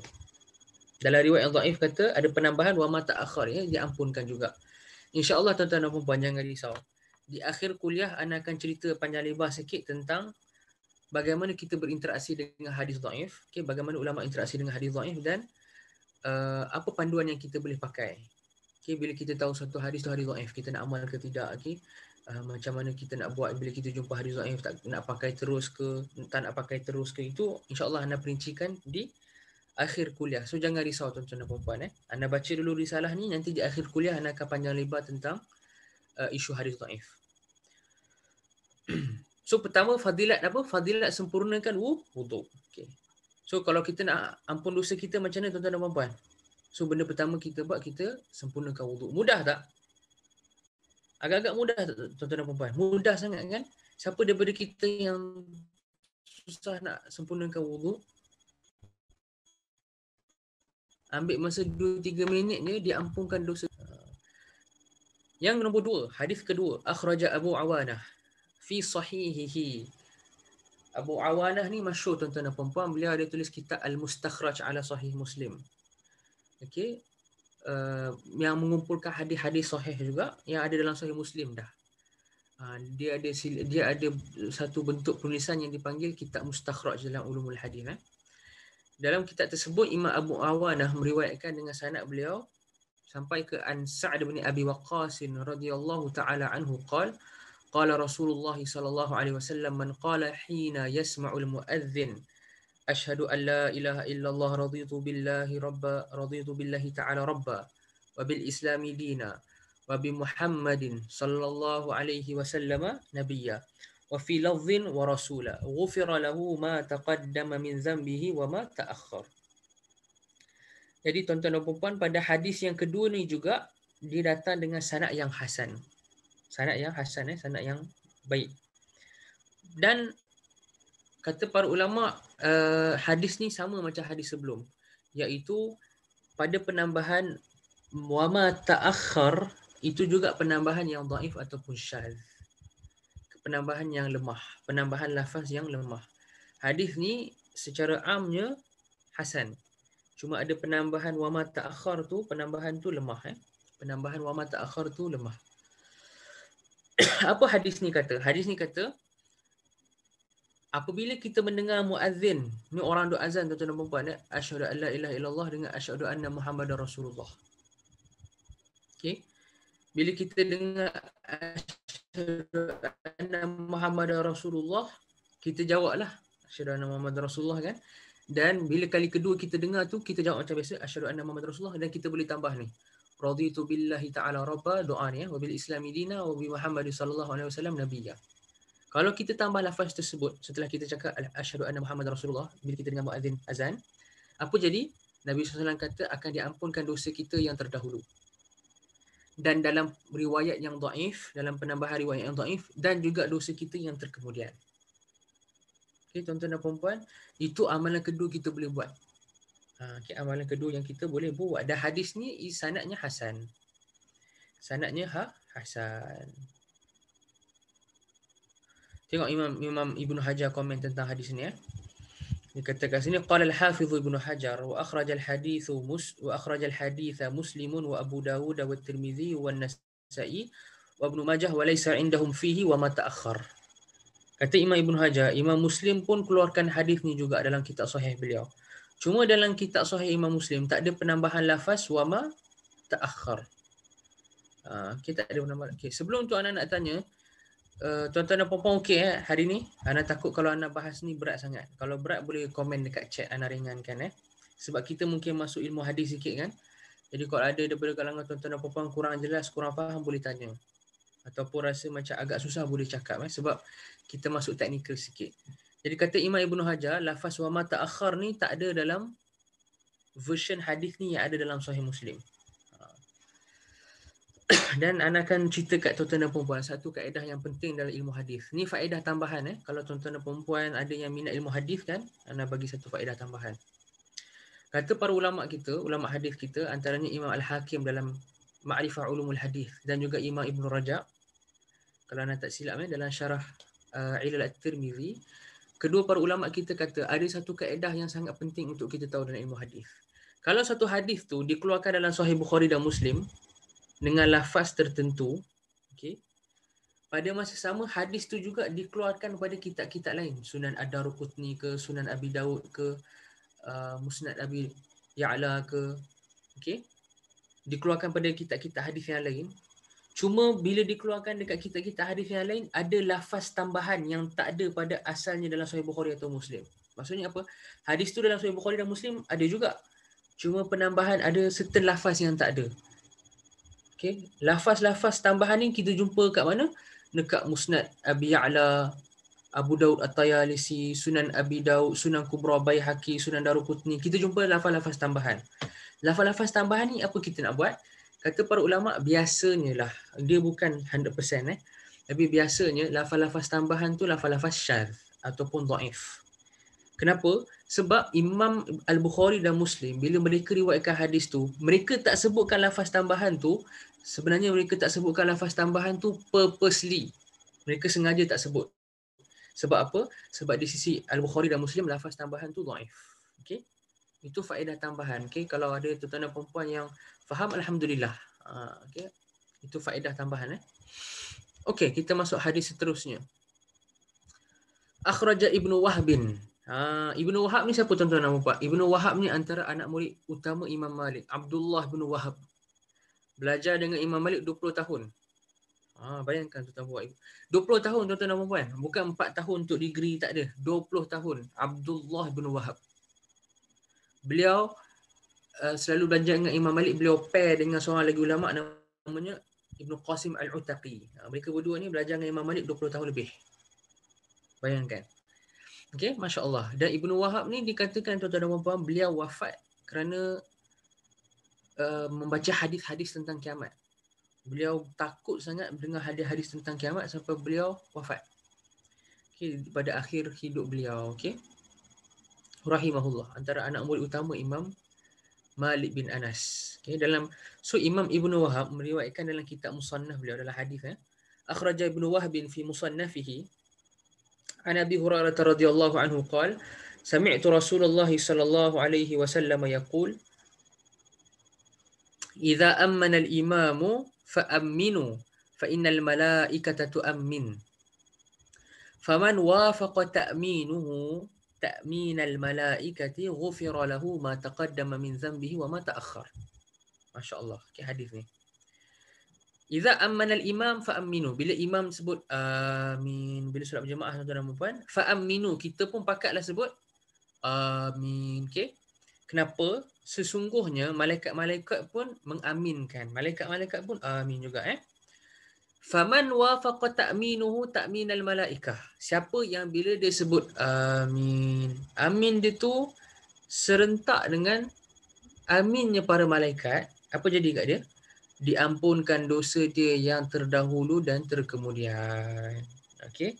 Speaker 1: Dalam riwayat yang dhaif kata ada penambahan wa mata akhir ya diampunkan juga. Insya-Allah tuan-tuan dan puan jangan risau. Di akhir kuliah ana akan cerita panjang lebar sikit tentang bagaimana kita berinteraksi dengan hadis dhaif, okey bagaimana ulama interaksi dengan hadis dhaif dan uh, apa panduan yang kita boleh pakai. Okey bila kita tahu satu hadis tu hadis dhaif kita nak amal ke tidak okey. Uh, macam mana kita nak buat bila kita jumpa hadis dhaif tak nak pakai terus ke tak nak pakai terus ke itu insya Allah anda perincikan di akhir kuliah. So jangan risau tuan-tuan dan puan-puan eh. Anda baca dulu risalah ni nanti di akhir kuliah anda akan panjang lebar tentang uh, isu hari Taif. (clears throat) so pertama fadilat apa? Fadilat sempurnakan wudu. Okey. So kalau kita nak ampun dosa kita macam mana tuan-tuan dan puan-puan? So benda pertama kita buat kita sempurnakan wudu. Mudah tak? Agak-agak mudah tak tuan-tuan dan puan-puan? Mudah sangat kan? Siapa daripada kita yang susah nak sempurnakan wudu? ambil masa 2-3 minit ni diampunkan dosa. Yang nombor dua, hadis kedua, Akhraja Abu Awanah fi sahihihi. Abu Awanah ni masyur tuan-tuan dan puan Beliau ada tulis kitab Al-Mustakhraj ala sahih Muslim. Okay. Uh, yang mengumpulkan hadis-hadis sahih juga yang ada dalam sahih Muslim dah. Uh, dia ada dia ada satu bentuk penulisan yang dipanggil kitab mustakhraj dalam ulumul hadis. Eh? dalam kitab tersebut Imam Abu Awanah meriwayatkan dengan sanad beliau sampai ke An Sa'ad bin Abi Waqqas radhiyallahu taala anhu qal qala Rasulullah sallallahu alaihi wasallam man qala hina yasma'ul muadzin ashhadu an la ilaha illallah raditu billahi rabba raditu billahi ta'ala rabba wa bil islami dina wa bi Muhammadin sallallahu alaihi wasallama nabiyya وفي لفظ ورسولا غفر له ما Min من Wa وما تأخر jadi tuan-tuan dan puan pada hadis yang kedua ni juga dia datang dengan sanad yang hasan. Sanad yang hasan eh sanad yang baik. Dan kata para ulama uh, hadis ni sama macam hadis sebelum iaitu pada penambahan wama ta'akhir itu juga penambahan yang dhaif ataupun syadz penambahan yang lemah. Penambahan lafaz yang lemah. Hadis ni secara amnya hasan. Cuma ada penambahan wama ta'akhar tu, penambahan tu lemah. Eh? Penambahan wama ta'akhar tu lemah. (coughs) Apa hadis ni kata? Hadis ni kata, Apabila kita mendengar muazzin, ni orang doa azan tuan-tuan dan puan-puan, eh? asyhadu an ilaha illallah dengan asyhadu anna muhammadar rasulullah. Okey. Bila kita dengar asyhadu anna muhammadar rasulullah kita jawablah asyhadu anna muhammadar rasulullah kan dan bila kali kedua kita dengar tu kita jawab macam biasa asyhadu anna muhammadar rasulullah dan kita boleh tambah ni raditu billahi taala rabba doa ni ya wa islami dina wa muhammad sallallahu alaihi wasallam Nabiya. kalau kita tambah lafaz tersebut setelah kita cakap asyhadu anna muhammad rasulullah bila kita dengar muadzin azan apa jadi Nabi SAW kata akan diampunkan dosa kita yang terdahulu dan dalam riwayat yang daif, dalam penambahan riwayat yang daif dan juga dosa kita yang terkemudian. Okey, tuan-tuan dan puan-puan, itu amalan kedua kita boleh buat. Ha, okay, amalan kedua yang kita boleh buat. Dan hadis ni sanatnya Hasan. Sanatnya ha, Hasan. Tengok Imam, Imam Ibn Hajar komen tentang hadis ni. Eh. Ya kata kat sini qala al hafiz ibnu hajar wa akhraj al hadith mus wa akhraj al hadith muslim wa abu daud wa tirmizi wa an-nasa'i wa ibnu majah wa laysa indahum fihi wa mata'akhkhar kata imam ibnu hajar imam muslim pun keluarkan hadis ni juga dalam kitab sahih beliau cuma dalam kitab sahih imam muslim tak ada penambahan lafaz wa mata'akhkhar ah kita ada penambahan okay. sebelum tu anak nak tanya uh, tuan-tuan dan puan-puan okey eh hari ni? Ana takut kalau ana bahas ni berat sangat. Kalau berat boleh komen dekat chat ana ringankan eh. Sebab kita mungkin masuk ilmu hadis sikit kan. Jadi kalau ada daripada kalangan tuan-tuan dan puan-puan kurang jelas, kurang faham boleh tanya. Ataupun rasa macam agak susah boleh cakap eh sebab kita masuk teknikal sikit. Jadi kata Imam Ibnu Hajar, lafaz wa ma ta'akhar ni tak ada dalam version hadis ni yang ada dalam Sahih Muslim. (coughs) dan Ana akan cerita kat tuan-tuan dan perempuan satu kaedah yang penting dalam ilmu hadis. Ni faedah tambahan eh. Kalau tuan-tuan dan perempuan ada yang minat ilmu hadis kan, Ana bagi satu faedah tambahan. Kata para ulama kita, ulama hadis kita antaranya Imam Al-Hakim dalam Ma'rifah Ulumul Hadis dan juga Imam Ibn Rajab. Kalau Ana tak silap eh, dalam syarah uh, Ilal At-Tirmizi, kedua para ulama kita kata ada satu kaedah yang sangat penting untuk kita tahu dalam ilmu hadis. Kalau satu hadis tu dikeluarkan dalam Sahih Bukhari dan Muslim, dengan lafaz tertentu okey pada masa sama hadis tu juga dikeluarkan pada kitab-kitab lain sunan ad-darqutni ke sunan abi daud ke uh, musnad abi ya'la ke okey dikeluarkan pada kitab-kitab hadis yang lain cuma bila dikeluarkan dekat kitab-kitab hadis yang lain ada lafaz tambahan yang tak ada pada asalnya dalam sahih bukhari atau muslim maksudnya apa hadis tu dalam sahih bukhari dan muslim ada juga cuma penambahan ada certain lafaz yang tak ada Okay. Lafaz-lafaz tambahan ni kita jumpa kat mana? Dekat Musnad Abi Ya'la, Abu Daud At-Tayalisi, Sunan Abi Daud, Sunan Kubra Bayhaqi, Sunan Daruqutni. Kita jumpa lafaz-lafaz tambahan. Lafaz-lafaz tambahan ni apa kita nak buat? Kata para ulama biasanya lah. Dia bukan 100% eh. Tapi biasanya lafaz-lafaz tambahan tu lafaz-lafaz syarh ataupun dhaif. Kenapa? Sebab Imam Al-Bukhari dan Muslim bila mereka riwayatkan hadis tu, mereka tak sebutkan lafaz tambahan tu, sebenarnya mereka tak sebutkan lafaz tambahan tu purposely. Mereka sengaja tak sebut. Sebab apa? Sebab di sisi Al-Bukhari dan Muslim lafaz tambahan tu dhaif. Okey. Itu faedah tambahan. Okey, kalau ada tuan-tuan dan puan yang faham alhamdulillah. Ha, okey. Itu faedah tambahan eh. Okey, kita masuk hadis seterusnya. أخرج ibnu Wahbin. Ha, Ibnu Wahab ni siapa tuan-tuan dan puan? Ibnu Wahab ni antara anak murid utama Imam Malik, Abdullah bin Wahab. Belajar dengan Imam Malik 20 tahun. Ha, bayangkan tuan-tuan puan. 20 tahun tuan-tuan dan puan. Bukan 4 tahun untuk degree tak ada. 20 tahun Abdullah bin Wahab. Beliau uh, selalu belajar dengan Imam Malik, beliau pair dengan seorang lagi ulama namanya Ibnu Qasim Al-Utaqi. Ha, mereka berdua ni belajar dengan Imam Malik 20 tahun lebih. Bayangkan. Okay, Masya Allah. Dan Ibnu Wahab ni dikatakan tuan-tuan dan puan-puan, beliau wafat kerana uh, membaca hadis-hadis tentang kiamat. Beliau takut sangat dengar hadis-hadis tentang kiamat sampai beliau wafat. Okay, pada akhir hidup beliau. Okay. Rahimahullah. Antara anak murid utama Imam Malik bin Anas. Okay, dalam So Imam Ibnu Wahab meriwayatkan dalam kitab Musannaf beliau dalam hadis. Eh. Akhraja Ibnu Wahab bin fi Musannafihi عن أبي هريرة رضي الله عنه قال سمعت رسول الله صلى الله عليه وسلم يقول إذا أمن الإمام فأمنوا فإن الملائكة تؤمن فمن وافق تأمينه تأمين الملائكة غفر له ما تقدم من ذنبه وما تأخر ما شاء الله كي حديث Iza al imam fa'amminu. Bila imam sebut amin. Bila surat berjemaah tuan-tuan dan puan. Fa'amminu. Kita pun pakatlah sebut amin. Okay. Kenapa? Sesungguhnya malaikat-malaikat pun mengaminkan. Malaikat-malaikat pun amin juga eh. Faman wafaqa ta'minuhu ta'minal malaikah. Siapa yang bila dia sebut amin. Amin dia tu serentak dengan aminnya para malaikat. Apa jadi kat dia? diampunkan dosa dia yang terdahulu dan terkemudian. Okey.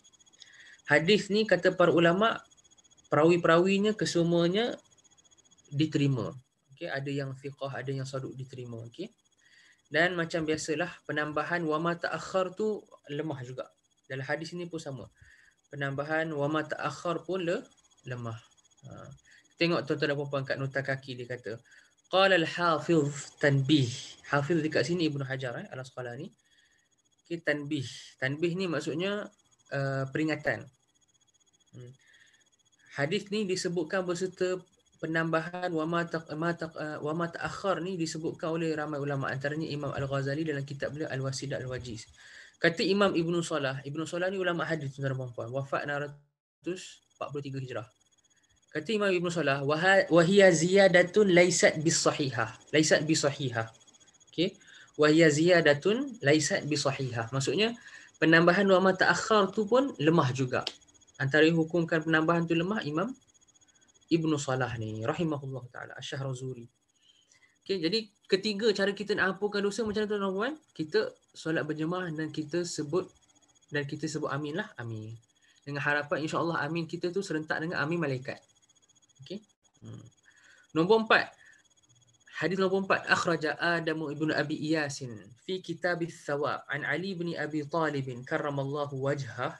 Speaker 1: Hadis ni kata para ulama perawi-perawinya kesemuanya diterima. Okey, ada yang fiqah, ada yang saduq diterima, okey. Dan macam biasalah penambahan wa ma ta'akhkhar tu lemah juga. Dalam hadis ini pun sama. Penambahan wa ma ta'akhkhar pun le, lemah. Ha. Tengok tuan-tuan dan puan-puan kat nota kaki dia kata, Qala al-hafiz tanbih. Hafiz dekat sini Ibnu Hajar eh, ala sekolah Okay, tanbih. Tanbih ni maksudnya uh, peringatan. Hmm. Hadis ni disebutkan berserta penambahan wa ma uh, wa ma ta'akhir ni disebutkan oleh ramai ulama antaranya Imam Al-Ghazali dalam kitab beliau Al-Wasidah Al-Wajiz. Kata Imam Ibnu Salah, Ibnu Salah ni ulama hadis tuan-tuan dan puan-puan, wafat 643 Hijrah. Kata Imam Ibn Salah, wahiyah ziyadatun laisat bisahihah. Laisat bisahihah. Okay. Wahiyah ziyadatun laisat bisahihah. Maksudnya, penambahan wama ta'akhar tu pun lemah juga. Antara yang hukumkan penambahan tu lemah, Imam Ibn Salah ni. Rahimahullah ta'ala. Asyahra Zuri. Okay, jadi ketiga cara kita nak hapuskan dosa macam tu, tuan-tuan. Kita solat berjemaah dan kita sebut dan kita sebut amin lah. Amin. Dengan harapan insyaallah amin kita tu serentak dengan amin malaikat. Okey. Hmm. Nombor empat. Hadis nombor empat. Akhraja Adam ibn Abi Iyasin fi kitab thawab an Ali ibn Abi Talib karramallahu wajhah.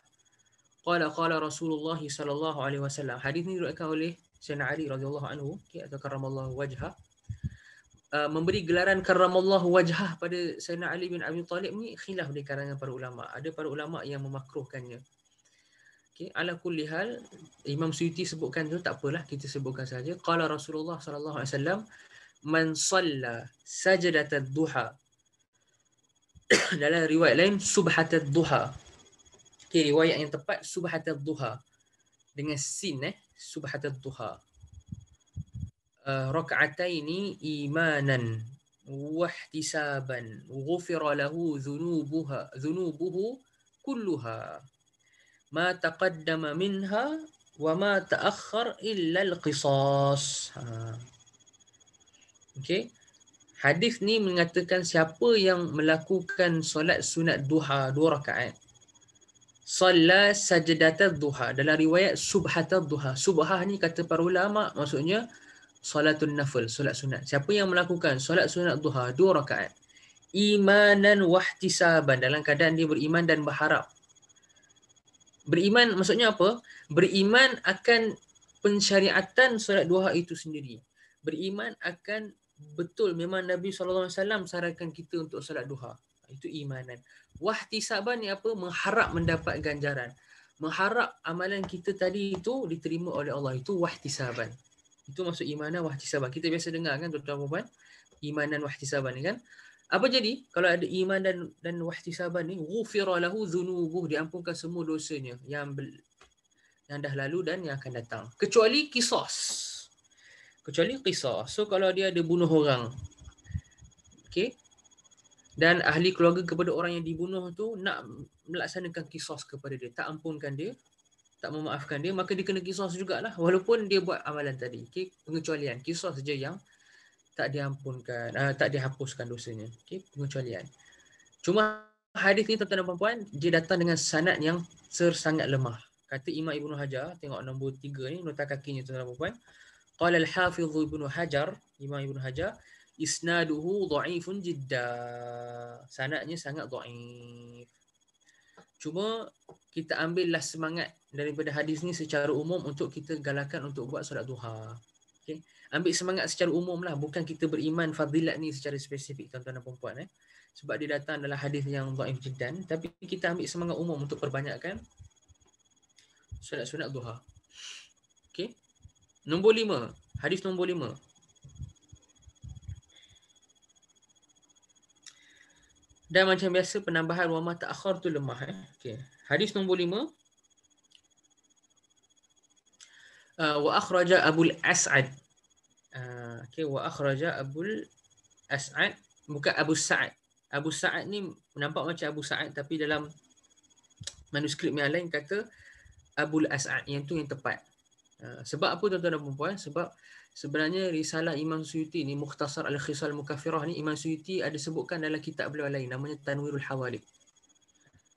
Speaker 1: Qala qala Rasulullah sallallahu alaihi wasallam. Hadis ini diriwayatkan oleh Sayyidina Ali radhiyallahu anhu, okey atau karramallahu wajha Uh, memberi gelaran karramallahu wajha pada Sayyidina Ali bin Abi Talib ni khilaf di kalangan para ulama. Ada para ulama yang memakruhkannya. Okey, ala kulli hal Imam Suyuti sebutkan tu tak apalah kita sebutkan saja. Qala Rasulullah sallallahu alaihi wasallam man salla sajdat duha (coughs) Dalam riwayat lain subhat duha Okey, riwayat yang tepat subhat duha dengan sin eh subhat duha Uh, rak'ataini imanan wahtisaban ghufira lahu dhunubuha dhunubuhu kulluha. Ma ما تقدم منها وما تأخر إلا القصاص Okay Hadis ni mengatakan siapa yang melakukan solat sunat duha dua rakaat. Salat sajadata duha. Dalam riwayat subhata duha. Subhah ni kata para ulama maksudnya salatun nafil, solat sunat. Siapa yang melakukan solat sunat duha dua rakaat. Imanan wahtisaban. Dalam keadaan dia beriman dan berharap. Beriman maksudnya apa? Beriman akan pensyariatan solat duha itu sendiri. Beriman akan betul memang Nabi SAW sarankan kita untuk solat duha. Itu imanan. Wahtisaban ni apa? Mengharap mendapat ganjaran. Mengharap amalan kita tadi itu diterima oleh Allah. Itu wahtisaban. Itu maksud imanan wahtisaban. Kita biasa dengar kan tuan-tuan dan puan-puan? Imanan wahtisaban ni kan? apa jadi kalau ada iman dan dan wahtisaban ni ghufira lahu dhunubu diampunkan semua dosanya yang yang dah lalu dan yang akan datang kecuali qisas kecuali qisas so kalau dia ada bunuh orang okey dan ahli keluarga kepada orang yang dibunuh tu nak melaksanakan qisas kepada dia tak ampunkan dia tak memaafkan dia maka dia kena qisas jugalah walaupun dia buat amalan tadi okey pengecualian qisas saja yang tak diampunkan uh, tak dihapuskan dosanya okey pengecualian cuma hadis ni tuan-tuan dan puan-puan dia datang dengan sanad yang sangat lemah kata imam ibnu hajar tengok nombor 3 ni nota kakinya tuan-tuan dan puan-puan qala al-hafiz ibnu hajar imam ibnu hajar isnaduhu dha'ifun jidda sanadnya sangat dha'if cuma kita ambillah semangat daripada hadis ni secara umum untuk kita galakan untuk buat solat duha ambil semangat secara umum lah bukan kita beriman fadilat ni secara spesifik tuan-tuan dan puan eh sebab dia datang adalah hadis yang dhaif jiddan tapi kita ambil semangat umum untuk perbanyakkan sunat sunat duha okey nombor lima hadis nombor lima dan macam biasa penambahan wa ma ta'akhkhar tu lemah eh okey hadis nombor lima uh, wa akhraja abul as'ad okay, wa akhraja Abu as'ad bukan abu sa'ad abu sa'ad ni nampak macam abu sa'ad tapi dalam manuskrip yang lain kata Abu as'ad yang tu yang tepat ha, sebab apa tuan-tuan dan puan-puan sebab sebenarnya risalah Imam Suyuti ni Mukhtasar Al-Khisal Mukafirah ni Imam Suyuti ada sebutkan dalam kitab beliau lain namanya Tanwirul Hawalik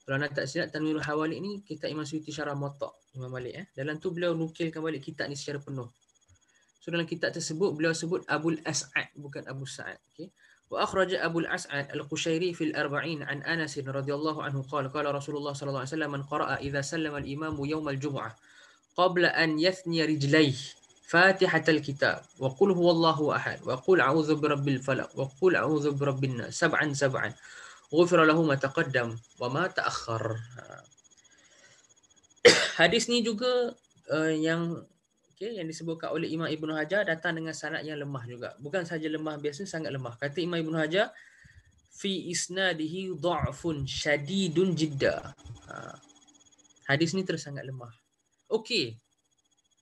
Speaker 1: kalau nak tak silap Tanwirul Hawalik ni kitab Imam Suyuti syarah Muwatta Imam Malik eh dalam tu beliau nukilkan balik kitab ni secara penuh So dalam kitab tersebut beliau sebut Abu As'ad bukan Abu Sa'ad. Okay. وأخرج أبو الأسعد القشيري في الأربعين عن أنس رضي الله عنه قال قال رسول الله صلى الله عليه وسلم من قرأ إذا سلم الإمام يوم الجمعة قبل أن يثني رجليه فاتحة الكتاب وقل هو الله أحد وقل أعوذ برب الفلق وقل أعوذ برب الناس سبعا سبعا غفر له ما تقدم وما تأخر Hadis ni juga uh, yang okay, yang disebutkan oleh Imam Ibn Hajar datang dengan sanad yang lemah juga. Bukan saja lemah biasanya sangat lemah. Kata Imam Ibn Hajar, fi isnadihi da'fun syadidun jidda. Ha. Hadis ni terus sangat lemah. Okey.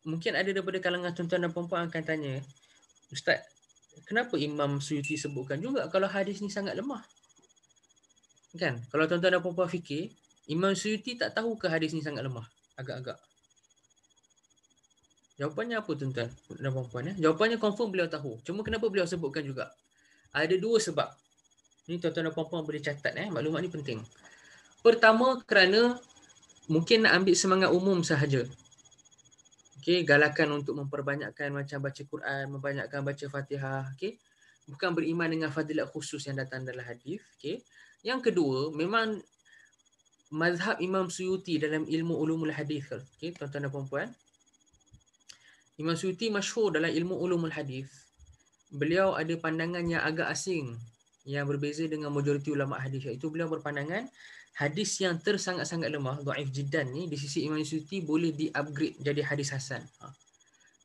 Speaker 1: Mungkin ada daripada kalangan tuan-tuan dan puan-puan akan tanya, Ustaz, kenapa Imam Suyuti sebutkan juga kalau hadis ni sangat lemah? Kan? Kalau tuan-tuan dan puan-puan fikir, Imam Suyuti tak tahu ke hadis ni sangat lemah? Agak-agak. Jawapannya apa tuan-tuan dan puan-puan? Eh? Jawapannya confirm beliau tahu. Cuma kenapa beliau sebutkan juga? Ada dua sebab. Ini tuan-tuan dan puan-puan boleh catat. Eh? Maklumat ini penting. Pertama kerana mungkin nak ambil semangat umum sahaja. Okay, galakan untuk memperbanyakkan macam baca Quran, memperbanyakkan baca Fatihah. Okay? Bukan beriman dengan fadilat khusus yang datang dalam hadis. Okay? Yang kedua, memang mazhab Imam Suyuti dalam ilmu ulumul hadis. Okay, tuan-tuan dan puan-puan. Imam Suyuti masyhur dalam ilmu ulumul hadis. Beliau ada pandangan yang agak asing yang berbeza dengan majoriti ulama hadis iaitu beliau berpandangan hadis yang tersangat-sangat lemah, dhaif jiddan ni di sisi Imam Suyuti boleh di-upgrade jadi hadis hasan. Ha.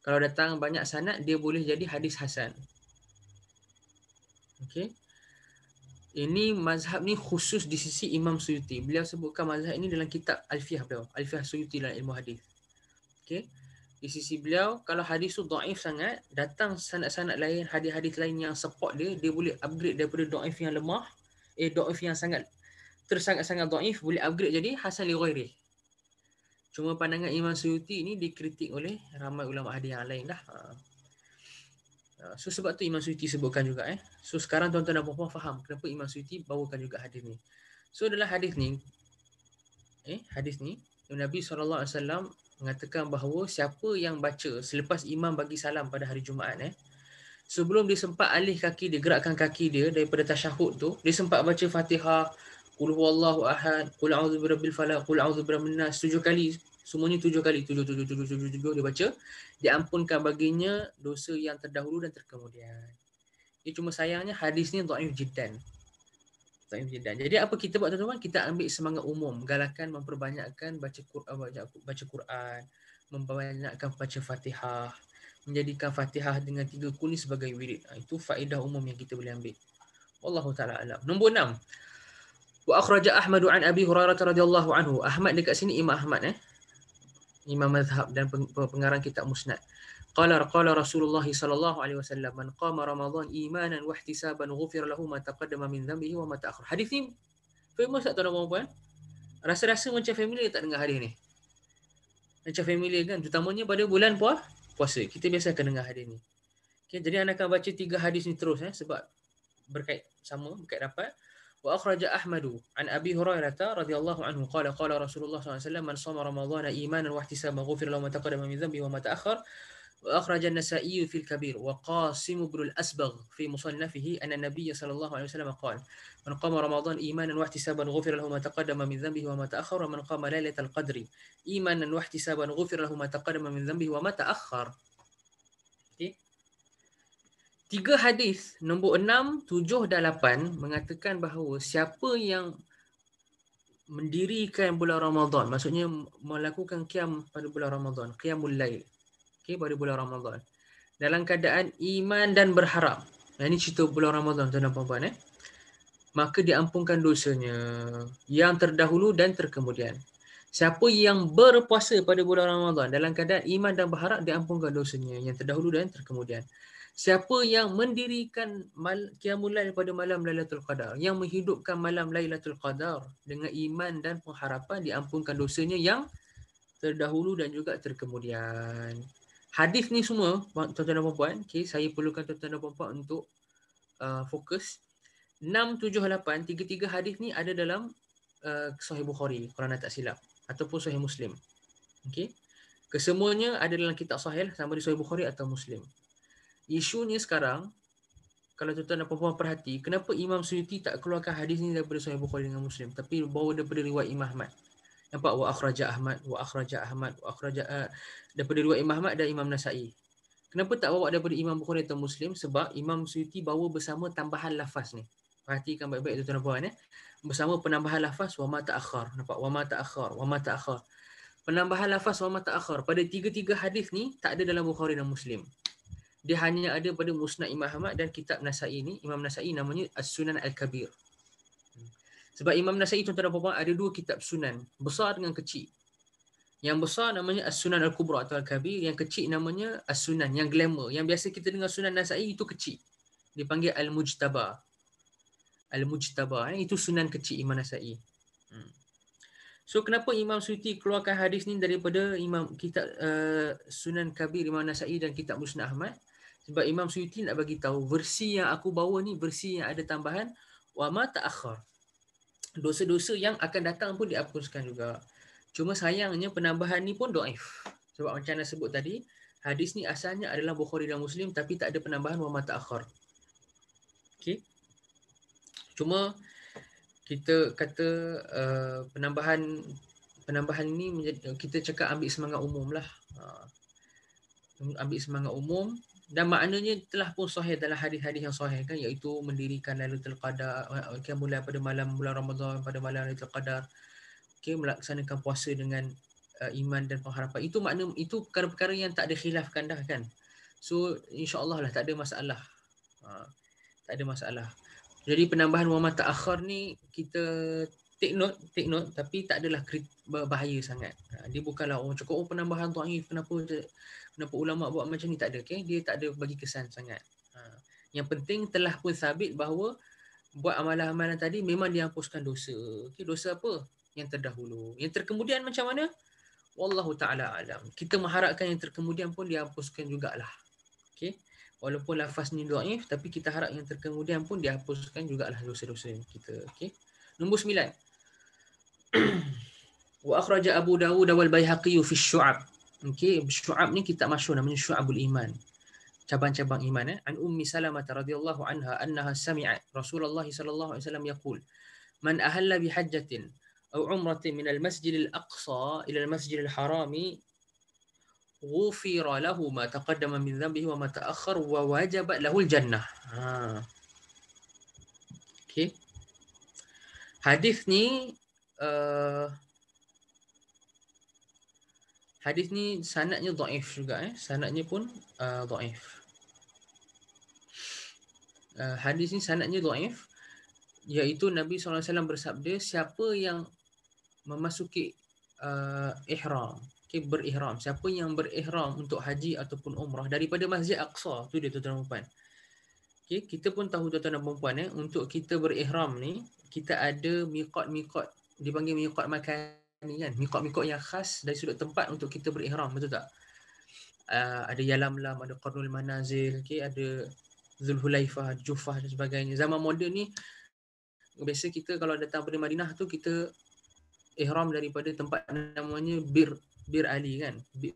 Speaker 1: Kalau datang banyak sanad dia boleh jadi hadis hasan. Okey. Ini mazhab ni khusus di sisi Imam Suyuti. Beliau sebutkan mazhab ini dalam kitab Alfiah beliau, Alfiah Suyuti dalam ilmu hadis. Okey di sisi beliau kalau hadis tu daif sangat datang sanad-sanad lain hadis-hadis lain yang support dia dia boleh upgrade daripada daif yang lemah eh daif yang sangat tersangat-sangat daif boleh upgrade jadi hasan li ghairi cuma pandangan Imam Suyuti ni dikritik oleh ramai ulama hadis yang lain dah ah. ah, so sebab tu Imam Suyuti sebutkan juga eh so sekarang tuan-tuan dan puan-puan faham kenapa Imam Suyuti bawakan juga hadis ni so adalah hadis ni eh hadis ni Nabi SAW mengatakan bahawa siapa yang baca selepas imam bagi salam pada hari Jumaat eh sebelum dia sempat alih kaki dia gerakkan kaki dia daripada tasyahud tu dia sempat baca Fatihah qul huwallahu ahad qul a'udzu birabbil falaq qul a'udzu birabbin nas tujuh kali semuanya tujuh kali tujuh tujuh tujuh tujuh tujuh, tujuh dia baca diampunkan baginya dosa yang terdahulu dan terkemudian ini cuma sayangnya hadis ni dhaif jiddan tentang Ibn Jadi apa kita buat tuan-tuan? Kita ambil semangat umum, galakan memperbanyakkan baca Quran, eh, baca, baca Quran, memperbanyakkan baca Fatihah, menjadikan Fatihah dengan tiga kuni sebagai wirid. Ha, itu faedah umum yang kita boleh ambil. Wallahu taala alam. Nombor enam. Wa akhraja Ahmad an Abi Hurairah radhiyallahu anhu. Ahmad dekat sini Imam Ahmad eh. Imam mazhab dan pengarang kitab Musnad. قال قال رسول الله صلى الله عليه وسلم من قام رمضان ايمانا واحتسابا غفر له ما تقدم من ذنبه وما تاخر حديث famous tak tuan-tuan puan rasa-rasa macam family tak dengar hadis ni macam family kan terutamanya pada bulan puah, puasa kita biasa akan dengar hadis ni okay, jadi anak akan baca tiga hadis ni terus eh sebab berkait sama berkait rapat wa akhraja Ahmadu, an abi hurairah radhiyallahu anhu qala qala rasulullah sallallahu alaihi wasallam man sama ramadhana imanan wa ihtisaban ghufir lahu ma taqaddama min dhanbi wa ma ta'akhkhar وأخرج النسائي في الكبير وقاسم بن الأسبغ في مصنفه أن النبي صلى الله عليه وسلم قال من قام رمضان إيمانا واحتسابا غفر له ما تقدم من ذنبه وما تأخر ومن قام ليلة القدر إيمانا واحتسابا غفر له ما تقدم من ذنبه وما تأخر Tiga hadis nombor enam, tujuh dan lapan mengatakan bahawa siapa yang mendirikan bulan Ramadan, maksudnya melakukan qiyam pada bulan Ramadan, qiyamul lail, okay, pada bulan Ramadan. Dalam keadaan iman dan berharap. Yang ini cerita bulan Ramadan tuan dan puan-puan. Eh? Maka diampunkan dosanya yang terdahulu dan terkemudian. Siapa yang berpuasa pada bulan Ramadan dalam keadaan iman dan berharap diampunkan dosanya yang terdahulu dan terkemudian. Siapa yang mendirikan mal- Qiyamul Lail pada malam Lailatul Qadar, yang menghidupkan malam Lailatul Qadar dengan iman dan pengharapan diampunkan dosanya yang terdahulu dan juga terkemudian hadis ni semua tuan-tuan dan puan-puan okay, saya perlukan tuan-tuan dan puan-puan untuk uh, fokus 6, 7, 8 tiga-tiga hadis ni ada dalam uh, Sahih Bukhari kalau anda tak silap ataupun Sahih Muslim okay. kesemuanya ada dalam kitab Sahih lah, sama di Sahih Bukhari atau Muslim isunya sekarang kalau tuan-tuan dan puan-puan perhati kenapa Imam Suyuti tak keluarkan hadis ni daripada Sahih Bukhari dengan Muslim tapi bawa daripada riwayat Imam Ahmad Nampak wa akhraja Ahmad, wa akhraja Ahmad, wa akhraja uh, eh, daripada dua Imam Ahmad dan Imam Nasai. Kenapa tak bawa daripada Imam Bukhari atau Muslim? Sebab Imam Suyuti bawa bersama tambahan lafaz ni. Perhatikan baik-baik tu tuan-tuan ya. Bersama penambahan lafaz wa ma ta'akhar. Nampak wa ma ta'akhar, wa ma ta'akhar. Penambahan lafaz wa ma ta'akhar pada tiga-tiga hadis ni tak ada dalam Bukhari dan Muslim. Dia hanya ada pada Musnad Imam Ahmad dan kitab Nasai ni. Imam Nasai namanya As-Sunan Al-Kabir. Sebab Imam Nasai tuan-tuan dan puan-puan ada dua kitab sunan, besar dengan kecil. Yang besar namanya As-Sunan Al-Kubra atau Al-Kabir, yang kecil namanya As-Sunan yang glamour. Yang biasa kita dengar Sunan Nasai itu kecil. Dipanggil Al-Mujtaba. Al-Mujtaba eh? itu sunan kecil Imam Nasai. Hmm. So kenapa Imam Suti keluarkan hadis ni daripada Imam kitab uh, Sunan Kabir Imam Nasai dan kitab Musnad Ahmad? Sebab Imam Suyuti nak bagi tahu versi yang aku bawa ni versi yang ada tambahan wa ma ta'akhkhar dosa-dosa yang akan datang pun dihapuskan juga. Cuma sayangnya penambahan ni pun doaif. Sebab macam saya sebut tadi, hadis ni asalnya adalah Bukhari dan Muslim tapi tak ada penambahan wa mata akhar. Okay. Cuma kita kata uh, penambahan penambahan ni kita cakap ambil semangat umum lah. Uh, ambil semangat umum dan maknanya telah pun sahih dalam hadis-hadis yang sahih kan iaitu mendirikan Lailatul Qadar okay, eh, mulai pada malam bulan Ramadan pada malam Lailatul Qadar okay, melaksanakan puasa dengan uh, iman dan pengharapan itu makna itu perkara-perkara yang tak ada khilafkan dah kan so insyaallah lah tak ada masalah ha, tak ada masalah jadi penambahan wama akhir ni kita take note take note tapi tak adalah berbahaya sangat ha, dia bukanlah orang oh, cakap oh penambahan tu kenapa kenapa ulama buat macam ni tak ada okey dia tak ada bagi kesan sangat ha. yang penting telah pun sabit bahawa buat amalan-amalan tadi memang dihapuskan dosa okey dosa apa yang terdahulu yang terkemudian macam mana wallahu taala alam kita mengharapkan yang terkemudian pun dihapuskan jugalah okey walaupun lafaz ni dhaif tapi kita harap yang terkemudian pun dihapuskan jugalah dosa-dosa kita okey nombor 9 (clears throat) wa akhraja abu daud wal baihaqi fi syu'ab Okay, syu'ab ni kita masuk namanya syu'abul iman. Cabang-cabang iman eh. An Ummi Salamah radhiyallahu anha annaha sami'at Rasulullah sallallahu alaihi wasallam yaqul Man ahalla bi hajjatin aw umratin min al-masjid al-aqsa ila al-masjid al-haram غفر له ما تقدم من ذنبه وما تأخر ووجب له الجنة. Ha. Okey. Hadis ni uh, hadis ni sanadnya dhaif juga eh sanadnya pun uh, dhaif uh, hadis ni sanadnya dhaif iaitu Nabi SAW bersabda siapa yang memasuki uh, ihram okay, berihram siapa yang berihram untuk haji ataupun umrah daripada Masjid Aqsa tu dia tuan-tuan puan okay, kita pun tahu tuan-tuan dan puan eh untuk kita berihram ni kita ada miqat-miqat dipanggil miqat makan ni kan mikot-mikot yang khas dari sudut tempat untuk kita berihram betul tak uh, ada yalam lam ada qarnul manazil okey ada zulhulaifah jufah dan sebagainya zaman moden ni biasa kita kalau datang dari Madinah tu kita ihram daripada tempat namanya bir bir ali kan bir,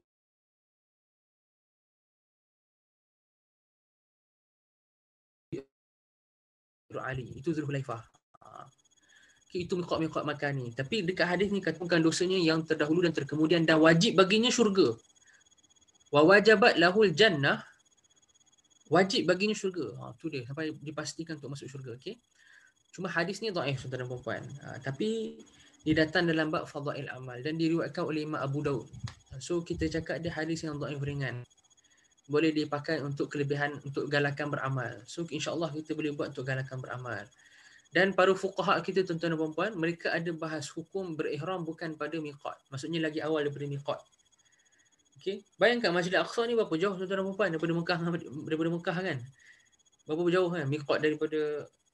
Speaker 1: Ali itu Zul itu mikot mikot makan ni. Tapi dekat hadis ni katakan dosanya yang terdahulu dan terkemudian dah wajib baginya syurga. Wa wajabat lahul jannah wajib baginya syurga. Ha, tu dia sampai dipastikan untuk masuk syurga. Okay? Cuma hadis ni dhaif saudara dan perempuan. Ha, tapi dia datang dalam bab fadha'il amal dan diriwayatkan oleh Imam Abu Daud. So kita cakap dia hadis yang dhaif ringan. Boleh dipakai untuk kelebihan untuk galakan beramal. So insya kita boleh buat untuk galakan beramal. Dan para fuqaha kita tuan-tuan dan puan-puan, mereka ada bahas hukum berihram bukan pada miqat. Maksudnya lagi awal daripada miqat. Okey. Bayangkan Masjid Al-Aqsa ni berapa jauh tuan-tuan dan puan-puan daripada Mekah (laughs) daripada Mekah kan? Berapa jauh kan miqat daripada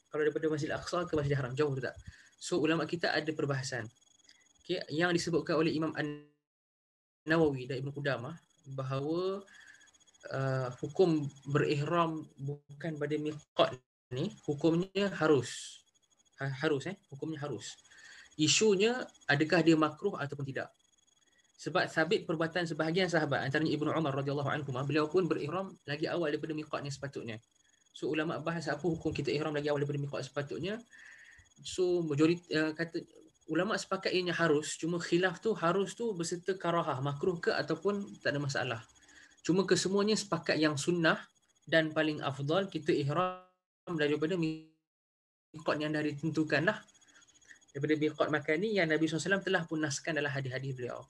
Speaker 1: kalau daripada Masjid Al-Aqsa ke Masjid Haram jauh tak? So ulama kita ada perbahasan. Okey, yang disebutkan oleh Imam An-Nawawi dan Ibnu Qudamah bahawa uh, hukum berihram bukan pada miqat ni hukumnya harus Ha- harus eh hukumnya harus isunya adakah dia makruh ataupun tidak sebab sabit perbuatan sebahagian sahabat antaranya Ibnu Umar radhiyallahu anhu beliau pun berihram lagi awal daripada miqat ni sepatutnya so ulama bahas apa hukum kita ihram lagi awal daripada miqat sepatutnya so majoriti uh, kata ulama sepakat ianya harus cuma khilaf tu harus tu berserta karahah makruh ke ataupun tak ada masalah cuma kesemuanya sepakat yang sunnah dan paling afdal kita ihram daripada miqat biqot yang dah ditentukan lah. Daripada biqot makan ni yang Nabi SAW telah punaskan dalam hadis-hadis beliau.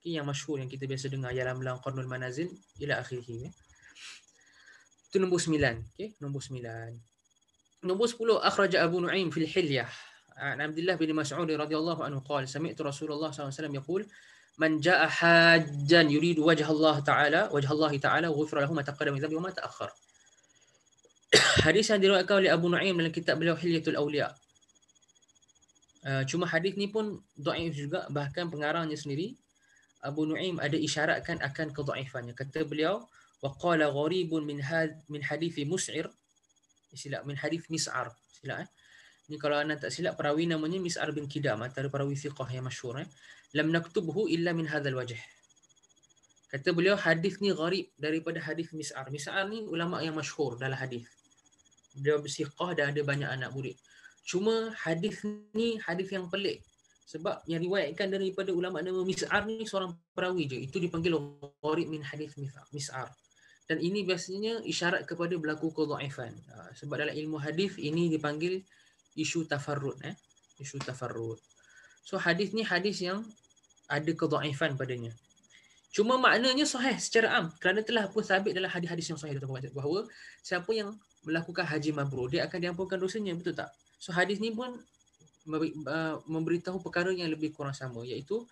Speaker 1: Okay, yang masyhur yang kita biasa dengar. Yalam lang qarnul manazil ila akhirhi. Ya. Itu nombor sembilan. Okay, nombor sembilan. Nombor sepuluh. Akhraja Abu Nu'im fil hilyah. Alhamdulillah bin Mas'ud radhiyallahu anhu qala sami'tu Rasulullah SAW yaqul man ja'a hajjan yuridu wajh Allah ta'ala Wajah Allah ta'ala ghufra lahu ma taqaddama wa ma ta'akhkhara (coughs) hadis yang diriwayatkan oleh Abu Nu'aim dalam kitab beliau Hilyatul Awliya. Uh, cuma hadis ni pun do'if juga. Bahkan pengarangnya sendiri, Abu Nu'aim ada isyaratkan akan kedo'ifannya. Kata beliau, وَقَالَ gharibun min had, min حَدِيثِ مُسْعِرْ Silap, min hadith mis'ar. Silap eh. Ini kalau anda tak silap, perawi namanya Mis'ar bin Kidam. Antara perawi siqah yang masyur. Eh? Lam naktubhu illa min hadhal wajah. Kata beliau, hadis ni gharib daripada hadis Mis'ar. Mis'ar ni ulama' yang masyhur dalam hadis beliau bersiqah dan ada banyak anak murid. Cuma hadis ni hadis yang pelik. Sebab yang riwayatkan daripada ulama nama Mis'ar ni seorang perawi je. Itu dipanggil Warid min hadis Mis'ar. Dan ini biasanya isyarat kepada berlaku kezaifan. Ha, sebab dalam ilmu hadis ini dipanggil isu tafarrud. Eh? Isu tafarrud. So hadis ni hadis yang ada kezaifan padanya. Cuma maknanya sahih secara am. Kerana telah pun sabit dalam hadis-hadis yang sahih. Bahawa siapa yang melakukan haji mabrur dia akan diampunkan dosanya betul tak so hadis ni pun uh, memberitahu perkara yang lebih kurang sama iaitu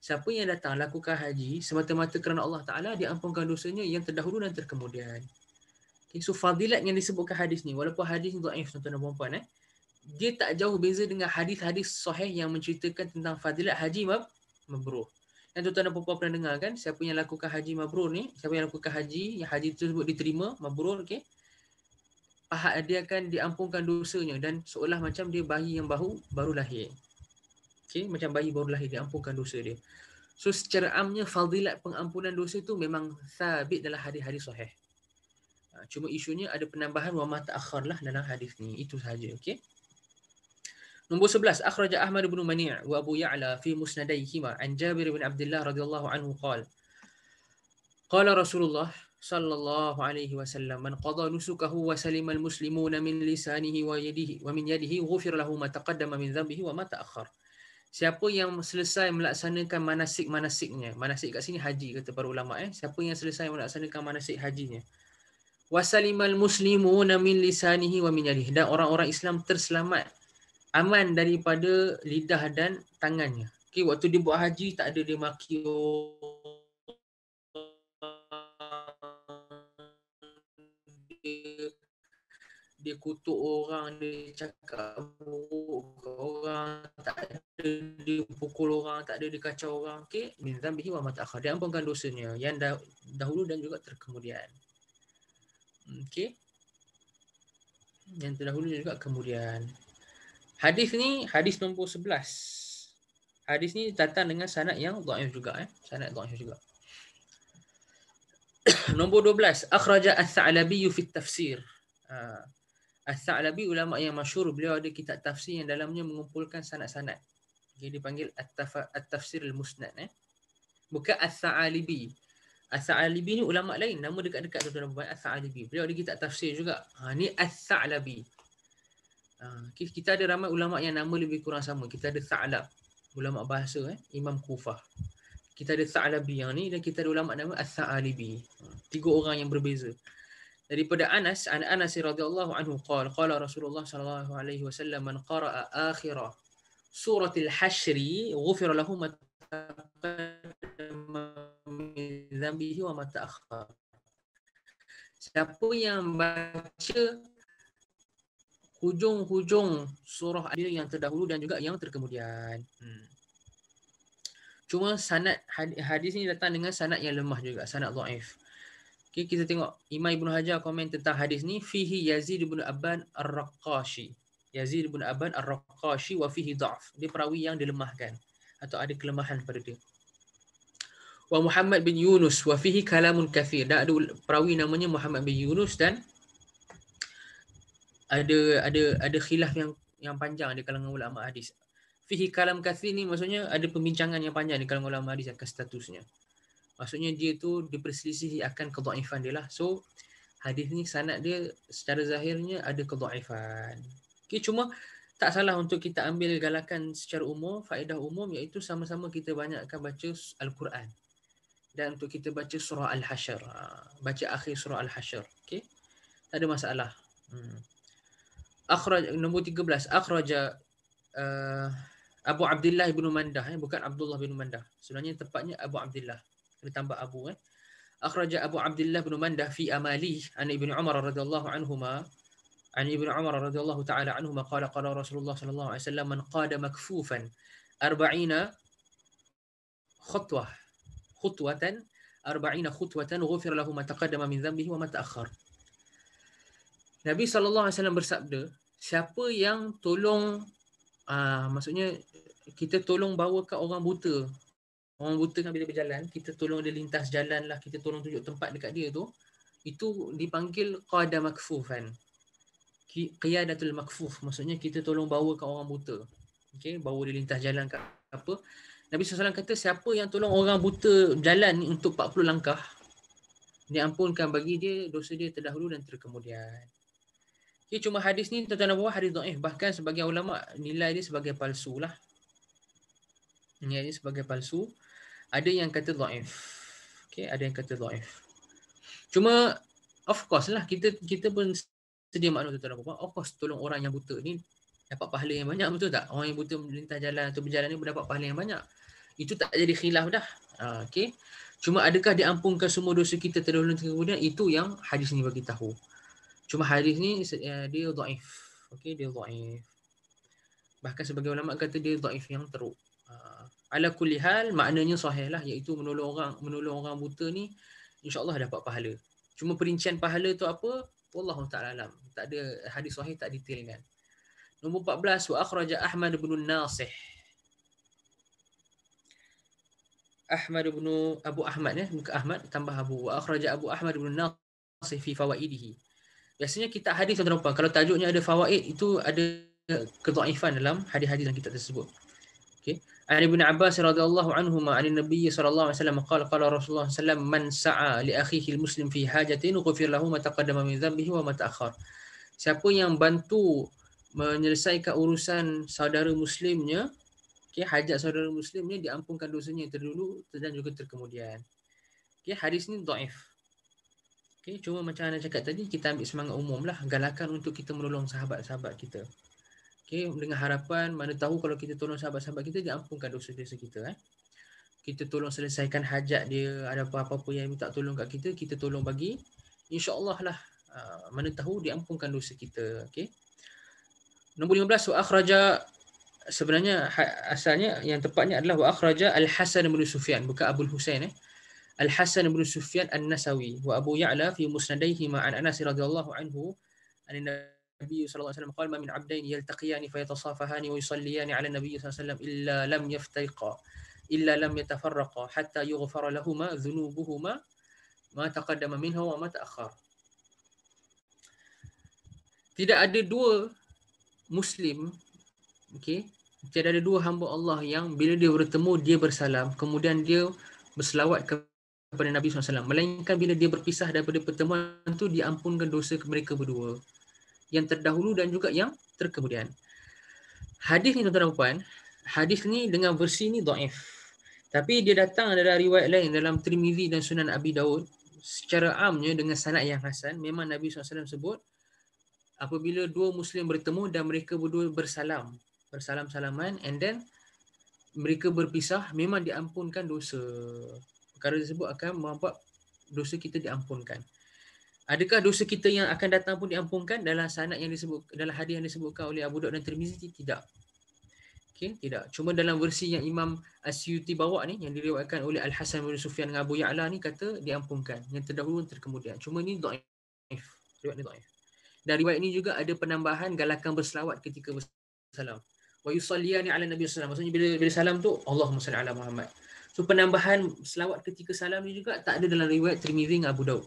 Speaker 1: siapa yang datang lakukan haji semata-mata kerana Allah Taala dia diampunkan dosanya yang terdahulu dan terkemudian okay, so fadilat yang disebutkan hadis ni walaupun hadis ni dhaif tuan-tuan dan puan-puan eh dia tak jauh beza dengan hadis-hadis sahih yang menceritakan tentang fadilat haji mabrur yang tuan-tuan dan puan-puan pernah dengar kan siapa yang lakukan haji mabrur ni siapa yang lakukan haji yang haji tersebut diterima mabrur okey pahat dia akan diampunkan dosanya dan seolah macam dia bayi yang baru baru lahir. Okey, macam bayi baru lahir diampunkan dosa dia. So secara amnya fadilat pengampunan dosa itu memang sabit dalam hari-hari sahih. Ha, cuma isunya ada penambahan wa ta'akhar lah dalam hadis ni. Itu sahaja. Okay? Nombor 11. Akhraja Ahmad bin Mani' wa Abu Ya'la fi musnadaihima an Jabir bin Abdullah radhiyallahu anhu qal. Qala Rasulullah sallallahu alaihi wasallam man qada nusukahu wa salimal muslimuna min lisanihi wa yadihi wa min yadihi ghufir lahu ma taqaddama min dhanbihi wa ma ta'akhkhar siapa yang selesai melaksanakan manasik-manasiknya manasik kat sini haji kata para ulama eh siapa yang selesai melaksanakan manasik hajinya wa salimal muslimuna min lisanihi wa min yadihi dan orang-orang Islam terselamat aman daripada lidah dan tangannya okey waktu dia buat haji tak ada dia maki dia kutuk orang, dia cakap buruk orang, tak ada dia pukul orang, tak ada dia kacau orang, okay? Minta zambihi wa ma ta'akhkhar. Dia ampunkan dosanya yang dah, dahulu dan juga terkemudian. okay? Yang terdahulu dan juga kemudian. Hadis ni hadis nombor 11. Hadis ni datang dengan sanad yang dhaif juga eh. Sanad dhaif juga. (coughs) nombor 12, akhraja ats-Tsa'labi fi tafsir. Ha. As-Sa'labi ulama yang masyhur beliau ada kitab tafsir yang dalamnya mengumpulkan sanad-sanad. Dia dipanggil At-Tafsir Al-Musnad eh. Bukan As-Sa'alibi. As-Sa'alibi ni ulama lain nama dekat-dekat tuan-tuan dan puan As-Sa'alibi. Beliau ada kitab tafsir juga. Ha ni As-Sa'labi. Ha, kita ada ramai ulama yang nama lebih kurang sama. Kita ada Sa'lab ulama bahasa eh Imam Kufah. Kita ada Sa'labi yang ni dan kita ada ulama nama As-Sa'alibi. Ha, tiga orang yang berbeza daripada Anas an Anas radhiyallahu anhu qol qala Rasulullah sallallahu alaihi wasallam man qara'a akhirah suratil hasyri ghufira lahu ma taqaddama min dhanbihi wa ma ta'akhkhar siapa yang baca hujung-hujung surah dia yang terdahulu dan juga yang terkemudian hmm. cuma sanad hadis ni datang dengan sanad yang lemah juga sanad dhaif Okay, kita tengok Imam Ibn Hajar komen tentang hadis ni. Fihi Yazid Ibn Abban Ar-Raqashi. Yazid Ibn Abban Al raqashi wa fihi da'af. Dia perawi yang dilemahkan. Atau ada kelemahan pada dia. Wa Muhammad bin Yunus wa fihi kalamun kafir. Dan ada perawi namanya Muhammad bin Yunus dan ada ada ada khilaf yang yang panjang di kalangan ulama hadis. Fihi kalam kathir ni maksudnya ada pembincangan yang panjang di kalangan ulama hadis akan statusnya. Maksudnya dia tu diperselisihi akan kedhaifan dia lah. So hadis ni sanad dia secara zahirnya ada kedhaifan. Okey cuma tak salah untuk kita ambil galakan secara umum, faedah umum iaitu sama-sama kita banyakkan baca Al-Quran. Dan untuk kita baca surah Al-Hashr. Ha, baca akhir surah Al-Hashr. Okey. Tak ada masalah. Hmm. Akhraj, nombor 13. Akhraja uh, Abu Abdullah bin Mandah. Eh? Bukan Abdullah bin Mandah. Sebenarnya tepatnya Abu Abdullah kena Abu eh. Akhraja Abu Abdullah bin Mandah fi amali an Ibnu Umar radhiyallahu anhuma an Ibnu Umar radhiyallahu taala anhuma qala qala Rasulullah sallallahu alaihi wasallam man qada makfufan 40 khutwah khutwatan 40 khutwatan ghufir lahu ma taqaddama min dhanbihi wa ma ta'akhkhar Nabi sallallahu alaihi wasallam bersabda siapa yang tolong uh, maksudnya kita tolong bawakan orang buta orang buta kan bila berjalan, kita tolong dia lintas jalan lah, kita tolong tunjuk tempat dekat dia tu, itu dipanggil qada makfufan. Qiyadatul makfuf. Maksudnya kita tolong bawa ke orang buta. Okay, bawa dia lintas jalan ke apa. Nabi SAW kata, siapa yang tolong orang buta jalan ni untuk 40 langkah, Dia ampunkan bagi dia dosa dia terdahulu dan terkemudian. Okay, cuma hadis ni tuan-tuan dan puan hadis dhaif bahkan sebagai ulama nilai dia sebagai palsu lah. Nilai sebagai palsu. Uh, ada yang kata dhaif. Okey, ada yang kata dhaif. Cuma of course lah kita kita pun sedia maklum tuan-tuan apa Of course tolong orang yang buta ni dapat pahala yang banyak betul tak? Orang yang buta melintas jalan atau berjalan ni mendapat pahala yang banyak. Itu tak jadi khilaf dah. Ha, okay. Cuma adakah diampunkan semua dosa kita terdahulu dan kemudian itu yang hadis ni bagi tahu. Cuma hadis ni eh, dia dhaif. Okey, dia dhaif. Bahkan sebagai ulama kata dia dhaif yang teruk ala kulli hal maknanya sahih lah iaitu menolong orang menolong orang buta ni insyaallah dapat pahala cuma perincian pahala tu apa wallahu taala alam tak ada hadis sahih tak detail kan nombor 14 wa akhraja ahmad bin nasih Ahmad bin Abu Ahmad ya eh, bukan Ahmad tambah Abu wa akhraja Abu Ahmad bin Nasih fi fawaidihi biasanya kita hadis tuan-tuan kalau tajuknya ada fawaid itu ada kedhaifan dalam hadis-hadis yang kita tersebut okey An Ibn Abbas radhiyallahu anhu ma an Nabi sallallahu alaihi wasallam qala qala Rasulullah sallam man sa'a li akhihi muslim fi hajatin ghufir lahu ma taqaddama min dhanbihi wa ma ta'akhkhar. Siapa yang bantu menyelesaikan urusan saudara muslimnya, okey hajat saudara muslimnya diampunkan dosanya terdulu dan juga terkemudian. Okey hadis ni dhaif. Okey cuma macam ana cakap tadi kita ambil semangat umumlah, lah galakan untuk kita menolong sahabat-sahabat kita. Okay, dengan harapan mana tahu kalau kita tolong sahabat-sahabat kita dia ampunkan dosa-dosa kita eh. Kita tolong selesaikan hajat dia ada apa-apa pun yang minta tolong kat kita kita tolong bagi insya-Allah lah ah, mana tahu dia ampunkan dosa kita okey. Nombor 15 wa akhraja sebenarnya ha, asalnya yang tepatnya adalah wa akhraja Al Hasan bin Sufyan bukan Abdul Husain eh. Al Hasan bin Sufyan An-Nasawi wa Abu Ya'la fi musnadaihi ma'an Anas radhiyallahu anhu an-Nabi النبي صلى الله عليه وسلم قال ما من عبدين يلتقيان فيتصافهان ويصليان على النبي صلى الله عليه وسلم إلا لم يفترقا إلا لم يتفرقا حتى يغفر لهما ذنوبهما ما تقدم منها وما تأخر Tidak ada dua Muslim okay? Tidak ada dua hamba Allah yang Bila dia bertemu dia bersalam Kemudian dia berselawat kepada Nabi SAW Melainkan bila dia berpisah daripada pertemuan tu Dia ampunkan dosa mereka berdua yang terdahulu dan juga yang terkemudian. Hadis ni tuan-tuan dan puan, hadis ni dengan versi ni dhaif. Tapi dia datang dari riwayat lain dalam Tirmizi dan Sunan Abi Daud secara amnya dengan sanad yang hasan memang Nabi SAW sebut apabila dua muslim bertemu dan mereka berdua bersalam bersalam-salaman and then mereka berpisah memang diampunkan dosa perkara tersebut akan membuat dosa kita diampunkan Adakah dosa kita yang akan datang pun diampunkan dalam sanad yang disebut dalam hadis yang disebutkan oleh Abu Daud dan Tirmizi tidak. Okey, tidak. Cuma dalam versi yang Imam Asyuti bawa ni yang diriwayatkan oleh Al Hasan bin Sufyan dengan Abu Ya'la ni kata diampunkan yang terdahulu dan terkemudian. Cuma ni dhaif. Riwayat ni dhaif. Dan riwayat ini juga ada penambahan galakan berselawat ketika bersalam. Wa yusalliyani ala Nabi sallallahu alaihi wasallam. Maksudnya bila bila salam tu Allahumma salli ala Muhammad. So penambahan selawat ketika salam ni juga tak ada dalam riwayat Tirmizi dengan Abu Daud.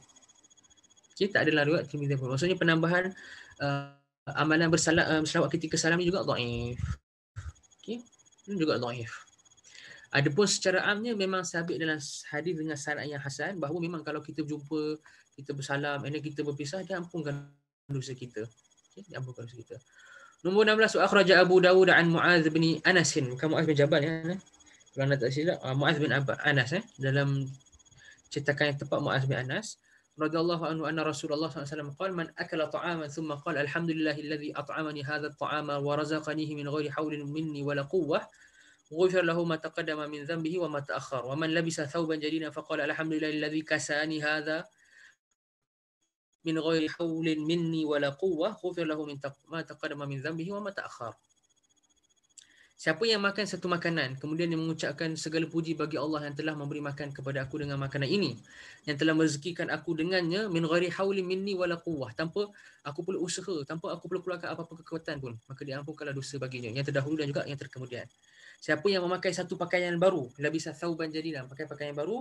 Speaker 1: Okey, tak ada larut Tirmizi pun. Maksudnya penambahan uh, amalan bersalat uh, selawat ketika salam ini juga dhaif. Okey. Ini juga dhaif. Adapun secara amnya memang sabit dalam hadis dengan sanad yang hasan bahawa memang kalau kita berjumpa, kita bersalam, ini kita berpisah, dia ampunkan dosa kita. Okey, dia ampunkan dosa kita. Nombor 16 wa akhraja Abu Dawud an Muaz bin Anas Kamu Muaz bin Jabal ya. Kalau nak tak silap, ah, Muaz bin Abba, Anas eh dalam cetakan yang tepat Muaz bin Anas. رضي الله عنه أن رسول الله صلى الله عليه وسلم قال من أكل طعاما ثم قال الحمد لله الذي أطعمني هذا الطعام ورزقنيه من غير حول مني ولا قوة غفر له ما تقدم من ذنبه وما تأخر ومن لبس ثوبا جديدا فقال الحمد لله الذي كساني هذا من غير حول مني ولا قوة غفر له من ما تقدم من ذنبه وما تأخر Siapa yang makan satu makanan, kemudian dia mengucapkan segala puji bagi Allah yang telah memberi makan kepada aku dengan makanan ini. Yang telah merezekikan aku dengannya, min ghari hawli minni wala quwah. Tanpa aku perlu usaha, tanpa aku perlu keluarkan apa-apa kekuatan pun. Maka dia diampunkanlah dosa baginya. Yang terdahulu dan juga yang terkemudian. Siapa yang memakai satu pakaian baru, labi sathawban jadilah, pakai pakaian baru.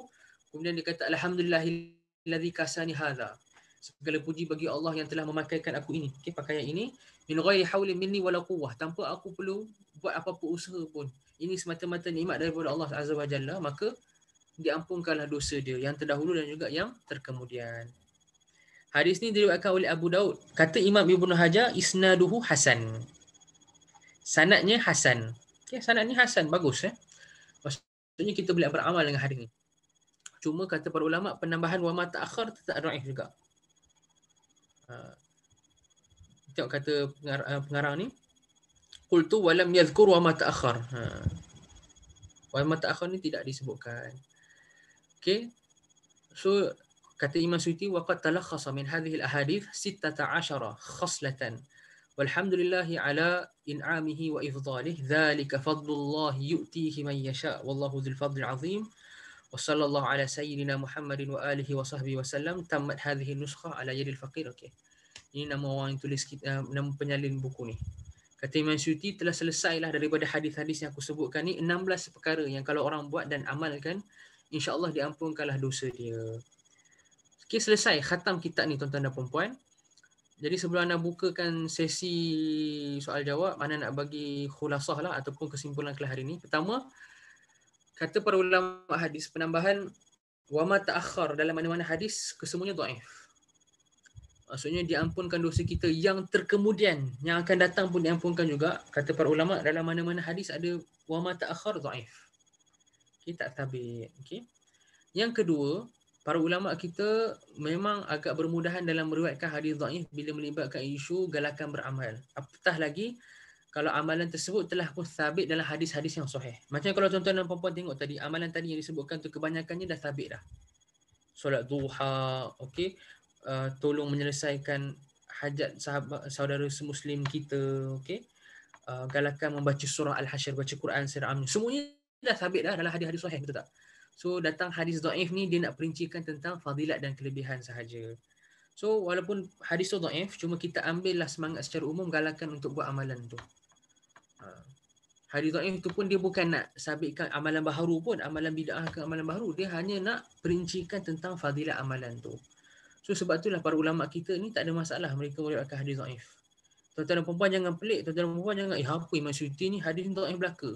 Speaker 1: Kemudian dia kata, Alhamdulillahilladzi kasani hadha. Segala puji bagi Allah yang telah memakaikan aku ini. Okay, pakaian ini. Min ghairi hawli minni wala quwah. Tanpa aku perlu buat apa-apa usaha pun ini semata-mata nikmat daripada Allah Azza wa Jalla maka diampunkanlah dosa dia yang terdahulu dan juga yang terkemudian. Hadis ni diriwayatkan oleh Abu Daud. Kata Imam Ibnu Hajar isnaduhu hasan. Sanadnya hasan. Okey, sanad ni hasan bagus eh. Maksudnya kita boleh beramal dengan hadis ni. Cuma kata para ulama penambahan wa ma ta'akhir tetap dhaif juga. Ha. Tengok kata pengarang, pengarang ni qultu wa lam yadhkur wa ma ta'akhar. Ha. Wa ma ta'akhar ni tidak disebutkan. Okey. So kata Imam Suyuti waqad talakhasa min hadhihi al-ahadith 16 khaslatan. Walhamdulillahi ala in'amihi wa ifdalih Thalika fadlullah yu'tihi man yasha' Wallahu dhul fadl azim Wa sallallahu ala sayyidina Muhammadin wa alihi wa sahbihi wa sallam Tammat hadhihi nuskha ala yadil faqir okay. Ini nama orang yang tulis kita, Nama penyalin buku ni Kata Imam Syuti telah selesailah daripada hadis-hadis yang aku sebutkan ni 16 perkara yang kalau orang buat dan amalkan insyaallah allah diampunkanlah dosa dia. Okay selesai khatam kitab ni tuan-tuan dan puan Jadi sebelum anda bukakan sesi soal jawab, mana nak bagi khulasah lah ataupun kesimpulan kelas hari ni. Pertama, kata para ulama hadis penambahan wama ma dalam mana-mana hadis kesemuanya dhaif maksudnya diampunkan dosa kita yang terkemudian yang akan datang pun diampunkan juga kata para ulama dalam mana-mana hadis ada wa ma ta'akhkhar dhaif kita okay, tabik okey yang kedua para ulama kita memang agak bermudahan dalam meriwayatkan hadis dhaif bila melibatkan isu galakan beramal apatah lagi kalau amalan tersebut telah pun sabit dalam hadis-hadis yang sahih macam kalau tuan-tuan dan puan-puan tengok tadi amalan tadi yang disebutkan tu kebanyakannya dah sabit dah solat duha okey uh, tolong menyelesaikan hajat sahabat saudara semuslim kita okey uh, galakan membaca surah al-hasyr baca Quran surah amin semuanya dah sabit dah dalam hadis-hadis sahih betul tak so datang hadis dhaif ni dia nak perincikan tentang fadilat dan kelebihan sahaja so walaupun hadis tu dhaif cuma kita ambillah semangat secara umum galakan untuk buat amalan tu uh, hadis dhaif tu pun dia bukan nak sabitkan amalan baharu pun amalan bid'ah ke amalan baharu dia hanya nak perincikan tentang fadilat amalan tu So sebab itulah para ulama kita ni tak ada masalah mereka boleh akan hadis dhaif. Tuan-tuan dan puan jangan pelik, tuan-tuan dan puan-puan jangan eh apa Imam Syuti ni hadis dhaif belaka.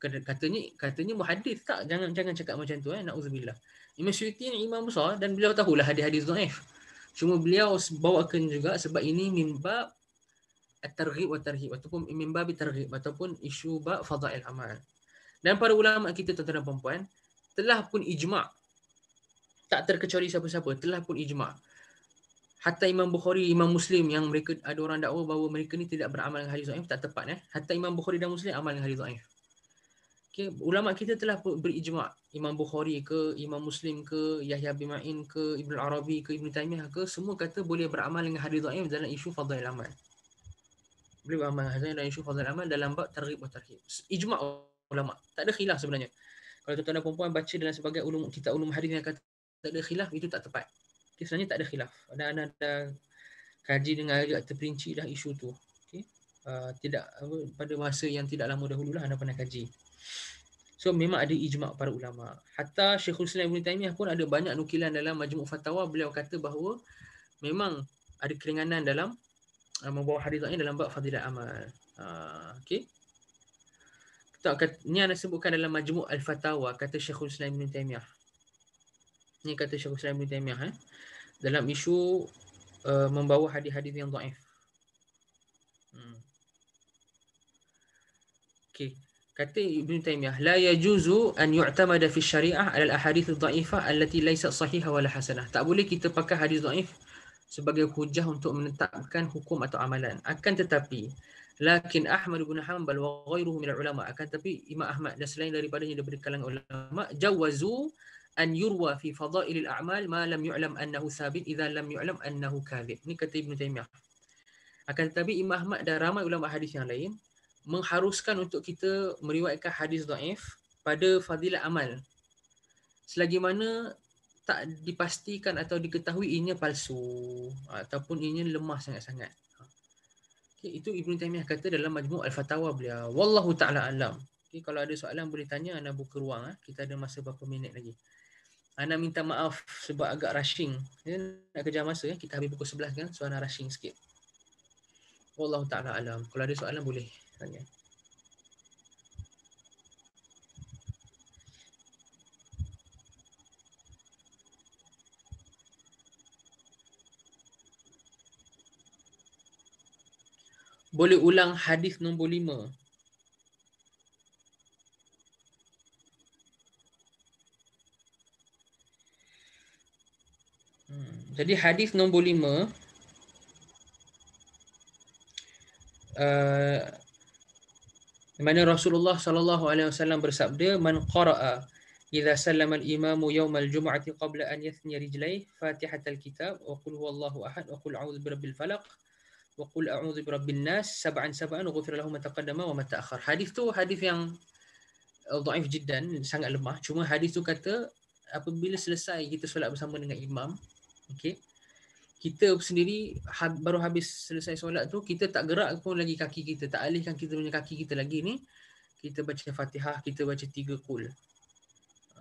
Speaker 1: Katanya katanya muhaddis tak jangan jangan cakap macam tu eh naudzubillah. Imam Syuti ni imam besar dan beliau tahulah hadis-hadis dhaif. Cuma beliau bawakan juga sebab ini mimbab at-targhib wa tarhib ataupun mimbab at-targhib ataupun isu bab fadha'il amal. Dan para ulama kita tuan-tuan dan puan telah pun ijma' tak terkecuali siapa-siapa telah pun ijma hatta imam bukhari imam muslim yang mereka ada orang dakwa bahawa mereka ni tidak beramal dengan hadis dhaif tak tepat eh hatta imam bukhari dan muslim amal dengan hadis dhaif okey ulama kita telah berijma imam bukhari ke imam muslim ke yahya bin ma'in ke ibn arabi ke Ibn Taymiyah ke semua kata boleh beramal dengan hadis dhaif dalam isu fadhail amal boleh beramal dengan hadis dhaif dalam isu fadhail amal dalam bab targhib wa tarhib ijma ulama tak ada khilaf sebenarnya kalau tuan-tuan dan puan baca dalam sebagai ulum kita ulum hadis yang kata tak ada khilaf itu tak tepat. Okay, sebenarnya tak ada khilaf. Anda anda dah kaji dengan agak terperinci dah isu tu. Okay. Uh, ah, tidak apa, pada masa yang tidak lama dahulu lah anda pernah kaji. So memang ada ijma' para ulama. Hatta Syekhul Islam Ibn Taymiyah pun ada banyak nukilan dalam majmuk fatwa beliau kata bahawa memang ada keringanan dalam uh, membawa hadis ini dalam bab fadilat amal. Uh, ah, okay. Tak, ni anda sebutkan dalam majmuk al-fatawa kata Syekhul Islam Ibn Taymiyah. Ini kata Syekhul Islam bin Taymiyah eh? dalam isu uh, membawa hadis-hadis yang dhaif. Hmm. Okey. Kata Ibn Taymiyah, la yajuzu an yu'tamada fi syariah ala al-ahadith dhaifah allati laysa sahiha wala hasanah. Tak boleh kita pakai hadis dhaif sebagai hujah untuk menetapkan hukum atau amalan. Akan tetapi, lakin Ahmad bin Hanbal wa ghairuhu min al-ulama akan tetapi Imam Ahmad dan selain daripadanya daripada kalangan ulama jawazu an yurwa fi fadail al-a'mal ma lam yu'lam annahu sabit idza lam yu'lam annahu kadhib ni kata Ibn Taymiyah akan tetapi Imam Ahmad dan ramai ulama hadis yang lain mengharuskan untuk kita meriwayatkan hadis dhaif pada fadilat amal selagi mana tak dipastikan atau diketahui ianya palsu ataupun ianya lemah sangat-sangat. itu Ibn Taymiyah kata dalam majmu Al-Fatawa beliau. Wallahu ta'ala alam. Okay, kalau ada soalan boleh tanya, anda buka ruang. Ah. Kita ada masa berapa minit lagi. Ana minta maaf sebab agak rushing. Ya, nak kejar masa ya. Kita habis pukul sebelah kan. So Ana rushing sikit. Wallahu ta'ala alam. Kalau ada soalan boleh tanya. Boleh ulang hadis nombor lima. Hmm. Jadi hadis nombor lima. Uh, di mana Rasulullah sallallahu alaihi wasallam bersabda man qara'a idza sallama al-imamu yawm al-jum'ati qabla an yathni rijlay fatihat al-kitab wa qul huwallahu ahad wa qul a'udzu birabbil falaq wa qul a'udzu birabbin nas sab'an sab'an ghufir lahum ma taqaddama wa ma ta'akhkhar hadis tu hadis yang uh, dhaif jiddan sangat lemah cuma hadis tu kata apabila selesai kita solat bersama dengan imam Okay. Kita sendiri baru habis selesai solat tu, kita tak gerak pun lagi kaki kita. Tak alihkan kita punya kaki kita lagi ni. Kita baca fatihah, kita baca tiga kul.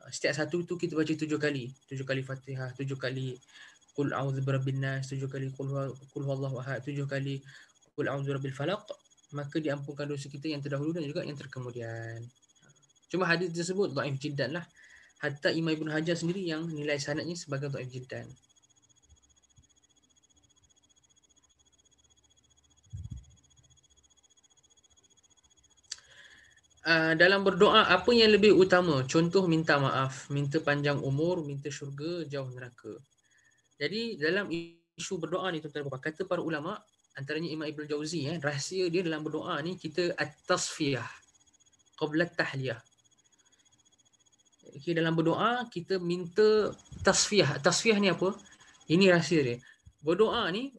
Speaker 1: Ah, setiap satu tu kita baca tujuh kali. Tujuh kali fatihah, tujuh kali kul a'udhu berabbin nas, tujuh kali kul huwallahu ahad, tujuh kali kul a'udhu rabbil falak. Maka diampunkan dosa kita yang terdahulu dan juga yang terkemudian. Cuma hadis tersebut, da'if jiddan lah. Hatta Imam Ibn Hajar sendiri yang nilai sanatnya sebagai da'if jiddan. Okay. Ah, dalam berdoa apa yang lebih utama? Contoh minta maaf, minta panjang umur, minta syurga, jauh neraka. Jadi dalam isu berdoa ni tuan-tuan puan kata para ulama antaranya Imam Ibnu Jauzi eh, rahsia dia dalam berdoa ni kita at-tasfiyah qabla tahliyah. Okay, dalam berdoa kita minta tasfiyah. Tasfiyah ni apa? Ini rahsia dia. Berdoa ni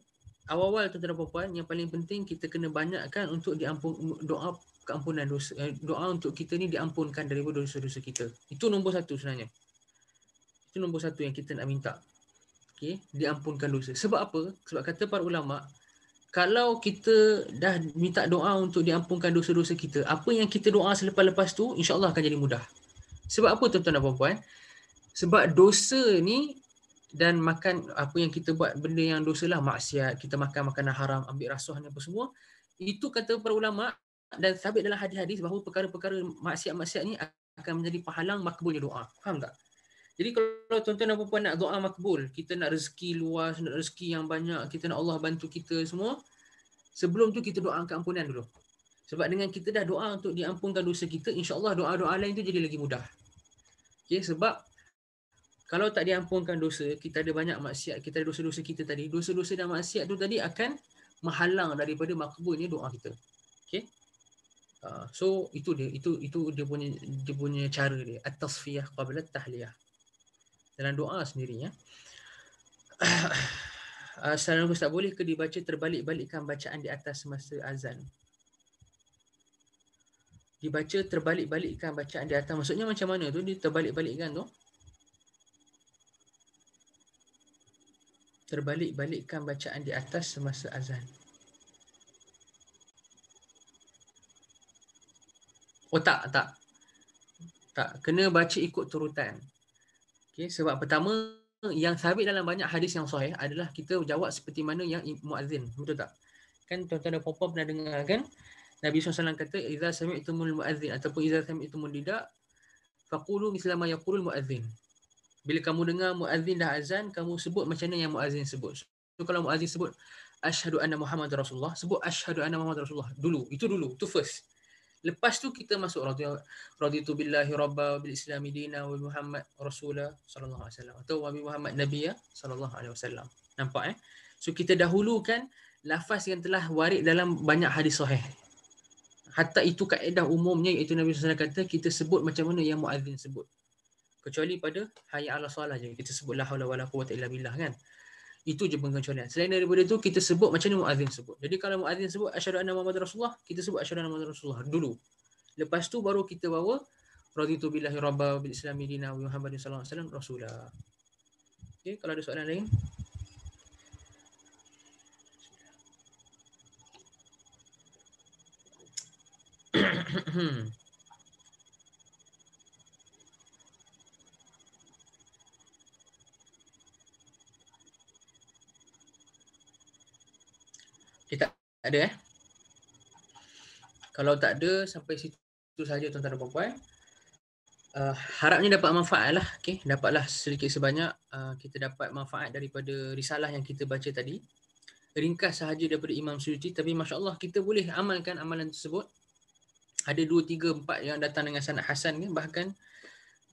Speaker 1: awal-awal tuan-tuan puan yang paling penting kita kena banyakkan untuk diampun doa keampunan dosa eh, doa untuk kita ni diampunkan daripada dosa-dosa kita itu nombor satu sebenarnya itu nombor satu yang kita nak minta okey diampunkan dosa sebab apa sebab kata para ulama kalau kita dah minta doa untuk diampunkan dosa-dosa kita apa yang kita doa selepas-lepas tu insyaallah akan jadi mudah sebab apa tuan-tuan dan puan-puan sebab dosa ni dan makan apa yang kita buat benda yang dosalah maksiat kita makan makanan haram ambil rasuah ni apa semua itu kata para ulama dan sabit dalam hadis-hadis bahawa perkara-perkara maksiat-maksiat ni akan menjadi penghalang makbulnya doa. Faham tak? Jadi kalau tuan-tuan dan puan-puan nak doa makbul, kita nak rezeki luas, nak rezeki yang banyak, kita nak Allah bantu kita semua, sebelum tu kita doa angkat ampunan dulu. Sebab dengan kita dah doa untuk diampunkan dosa kita, insyaAllah doa-doa lain tu jadi lagi mudah. Okay, sebab kalau tak diampunkan dosa, kita ada banyak maksiat, kita ada dosa-dosa kita tadi, dosa-dosa dan maksiat tu tadi akan menghalang daripada makbulnya doa kita. Okay? Ha, so itu dia itu itu dia punya dia punya cara dia at-tasfiyah qabla tahliyah dalam doa sendiri ya Assalamualaikum uh, Ustaz, boleh ke dibaca terbalik-balikkan bacaan di atas semasa azan? Dibaca terbalik-balikkan bacaan di atas, maksudnya macam mana tu? Dia terbalik-balikkan tu? Terbalik-balikkan bacaan di atas semasa azan. Oh tak, tak. Tak, kena baca ikut turutan. Okay, sebab pertama, yang sabit dalam banyak hadis yang sahih adalah kita jawab seperti mana yang muazzin. Betul tak? Kan tuan-tuan dan puan-puan pernah dengar kan? Nabi SAW kata, Iza sami itumul muazzin ataupun Iza sami itumul didak, faqulu mislama yaqulul muazzin. Bila kamu dengar muazzin dah azan, kamu sebut macam mana yang muazzin sebut. So, kalau muazzin sebut, Ashadu anna Muhammad Rasulullah, sebut Ashadu anna Muhammad Rasulullah dulu. Itu dulu, itu first. Lepas tu kita masuk raditu billahi rabba bil islami dina wa muhammad rasula sallallahu alaihi wasallam atau wa muhammad nabiya sallallahu alaihi wasallam. Nampak eh? So kita dahulukan lafaz yang telah warik dalam banyak hadis sahih. Hatta itu kaedah umumnya iaitu Nabi SAW kata kita sebut macam mana yang muadzin sebut. Kecuali pada hayat ala salah je. Kita sebut la haula billah kan. Itu je pengecualian. Selain daripada itu, kita sebut macam mana Mu'adzin sebut. Jadi kalau Mu'adzin sebut asyhadu anna Muhammad Rasulullah, kita sebut asyhadu anna Muhammad Rasulullah dulu. Lepas tu baru kita bawa Raditu billahi rabba wa bil islami dina wa Muhammadin sallallahu alaihi wasallam rasulah. Okey, kalau ada soalan lain. (clears throat) Hmm. ada eh kalau tak ada sampai situ saja tuan-tuan dan puan-puan uh, harapnya dapat manfaat lah okay. dapatlah sedikit sebanyak uh, kita dapat manfaat daripada risalah yang kita baca tadi ringkas sahaja daripada Imam Suyuti tapi Masya Allah kita boleh amalkan amalan tersebut ada dua, tiga, empat yang datang dengan sanat Hasan kan? bahkan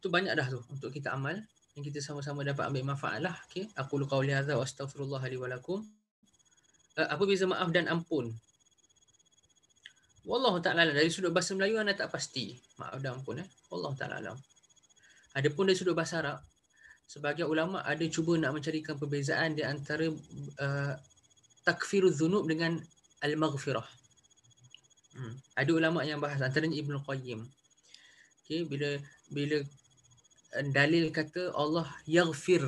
Speaker 1: tu banyak dah tu untuk kita amal yang kita sama-sama dapat ambil manfaat lah okay. aku lukau lihazah wa astagfirullahaladzim. Eh, apa beza maaf dan ampun? Wallahu ta'ala dari sudut bahasa Melayu anda tak pasti maaf dan ampun eh. Wallahu ta'ala alam. Adapun dari sudut bahasa Arab sebagai ulama ada cuba nak mencarikan perbezaan di antara uh, eh, takfiruz zunub dengan al-maghfirah. Hmm. Ada ulama yang bahas antaranya Ibnu Qayyim. Okey bila bila eh, dalil kata Allah yaghfir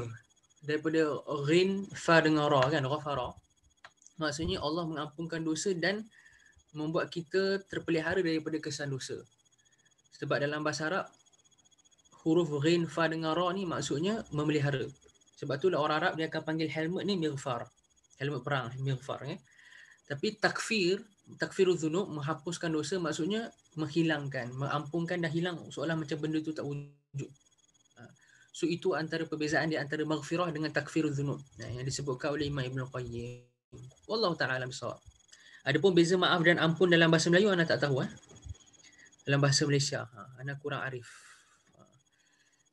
Speaker 1: daripada ghin fa dengan ra kan ghafara maksudnya Allah mengampunkan dosa dan membuat kita terpelihara daripada kesan dosa. Sebab dalam bahasa Arab, huruf ghin, fa dengan ra ni maksudnya memelihara. Sebab itulah orang Arab dia akan panggil helmet ni mirfar. Helmet perang, mirfar. Eh. Tapi takfir, takfir zunub, menghapuskan dosa maksudnya menghilangkan, mengampunkan dah hilang. Seolah macam benda tu tak wujud. Ha. So itu antara perbezaan di antara maghfirah dengan takfir zunub. Yang disebutkan oleh Imam Ibn Qayyim. Wallahu ta'ala alam sawab. Adapun pun beza maaf dan ampun dalam bahasa Melayu, anda tak tahu. Eh? Dalam bahasa Malaysia, ha, anak kurang arif. Ha.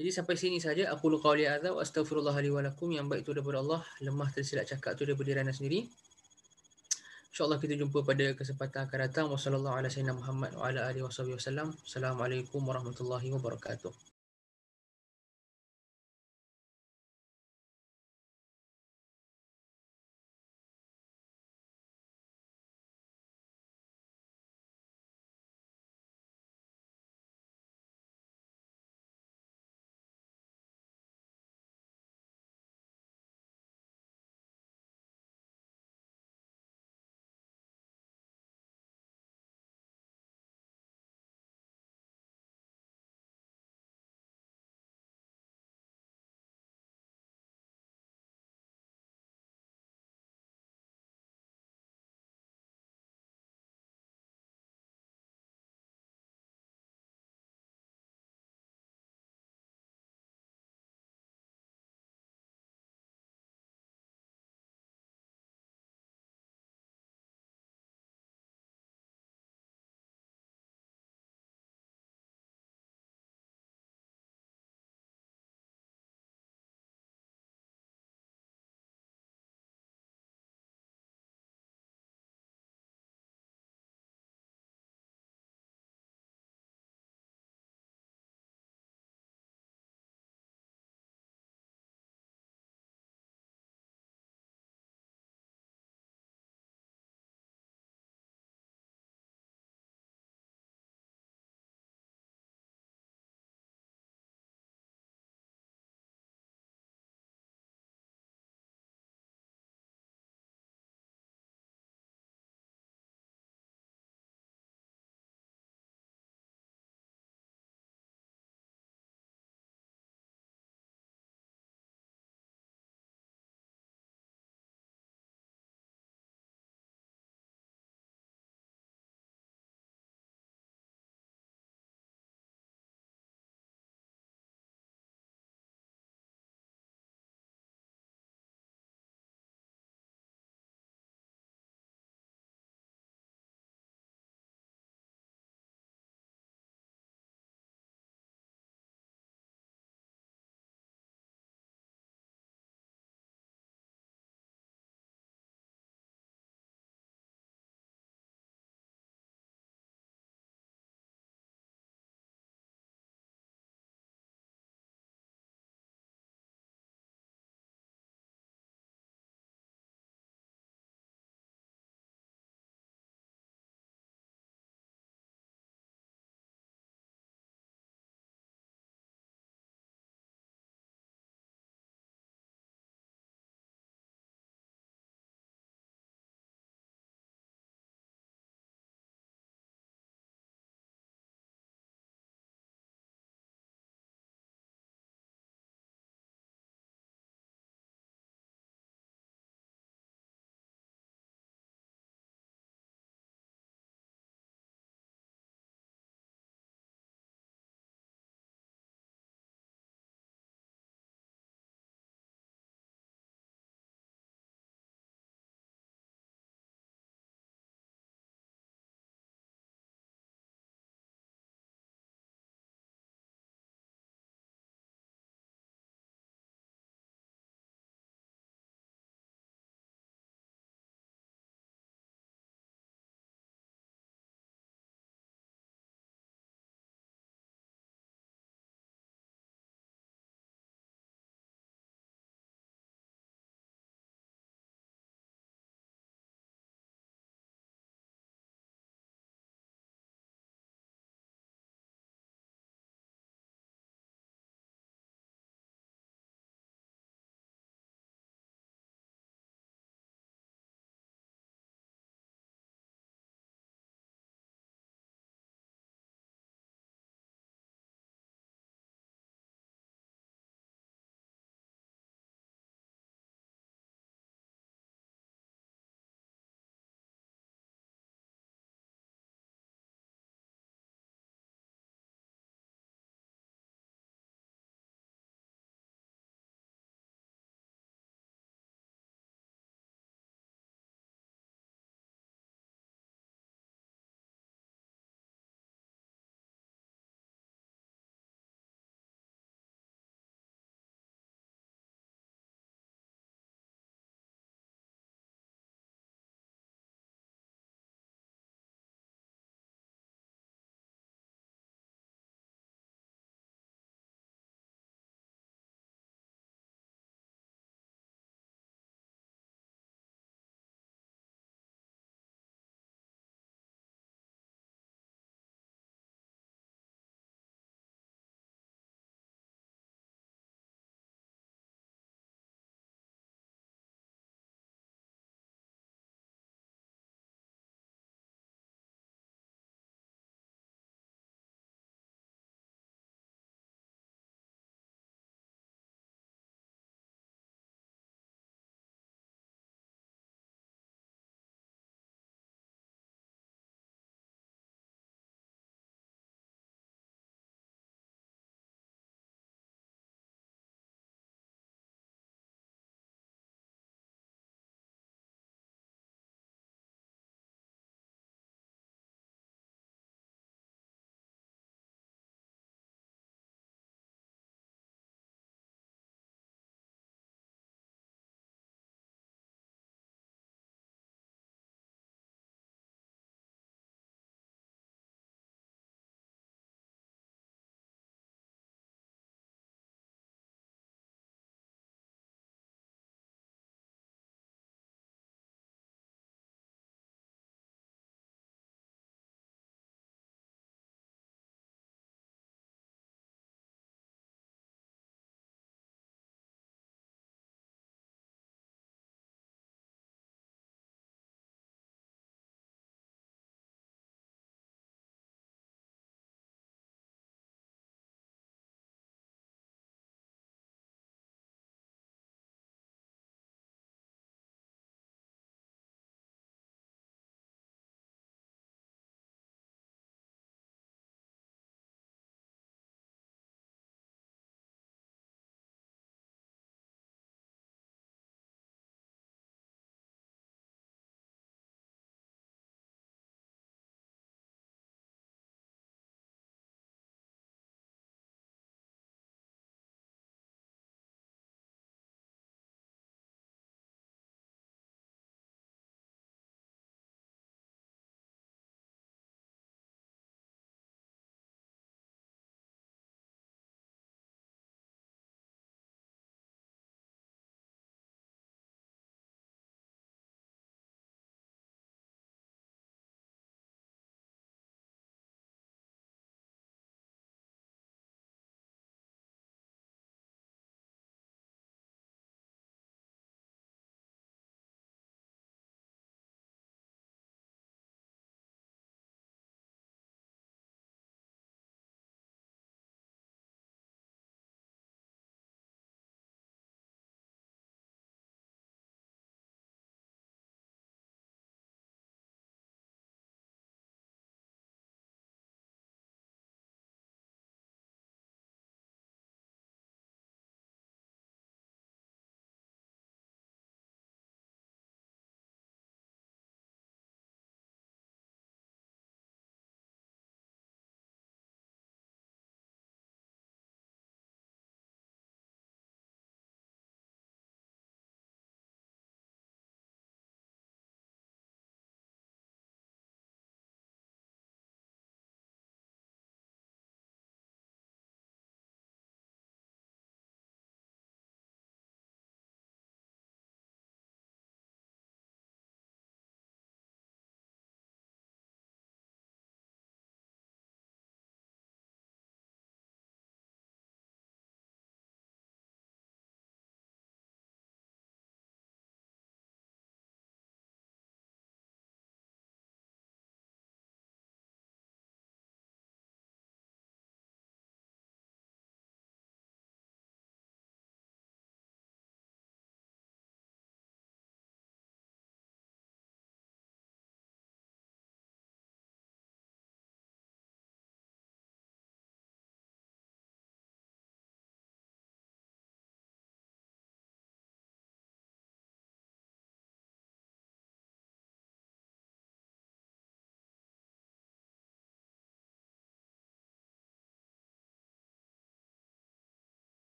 Speaker 1: Jadi sampai sini saja aku lu qauli azab astaghfirullah li wa lakum yang baik itu daripada Allah lemah tersilap cakap itu daripada diri sendiri insyaallah kita jumpa pada kesempatan akan datang wasallallahu ala sayyidina Muhammad wa ala alihi wasallam assalamualaikum warahmatullahi wabarakatuh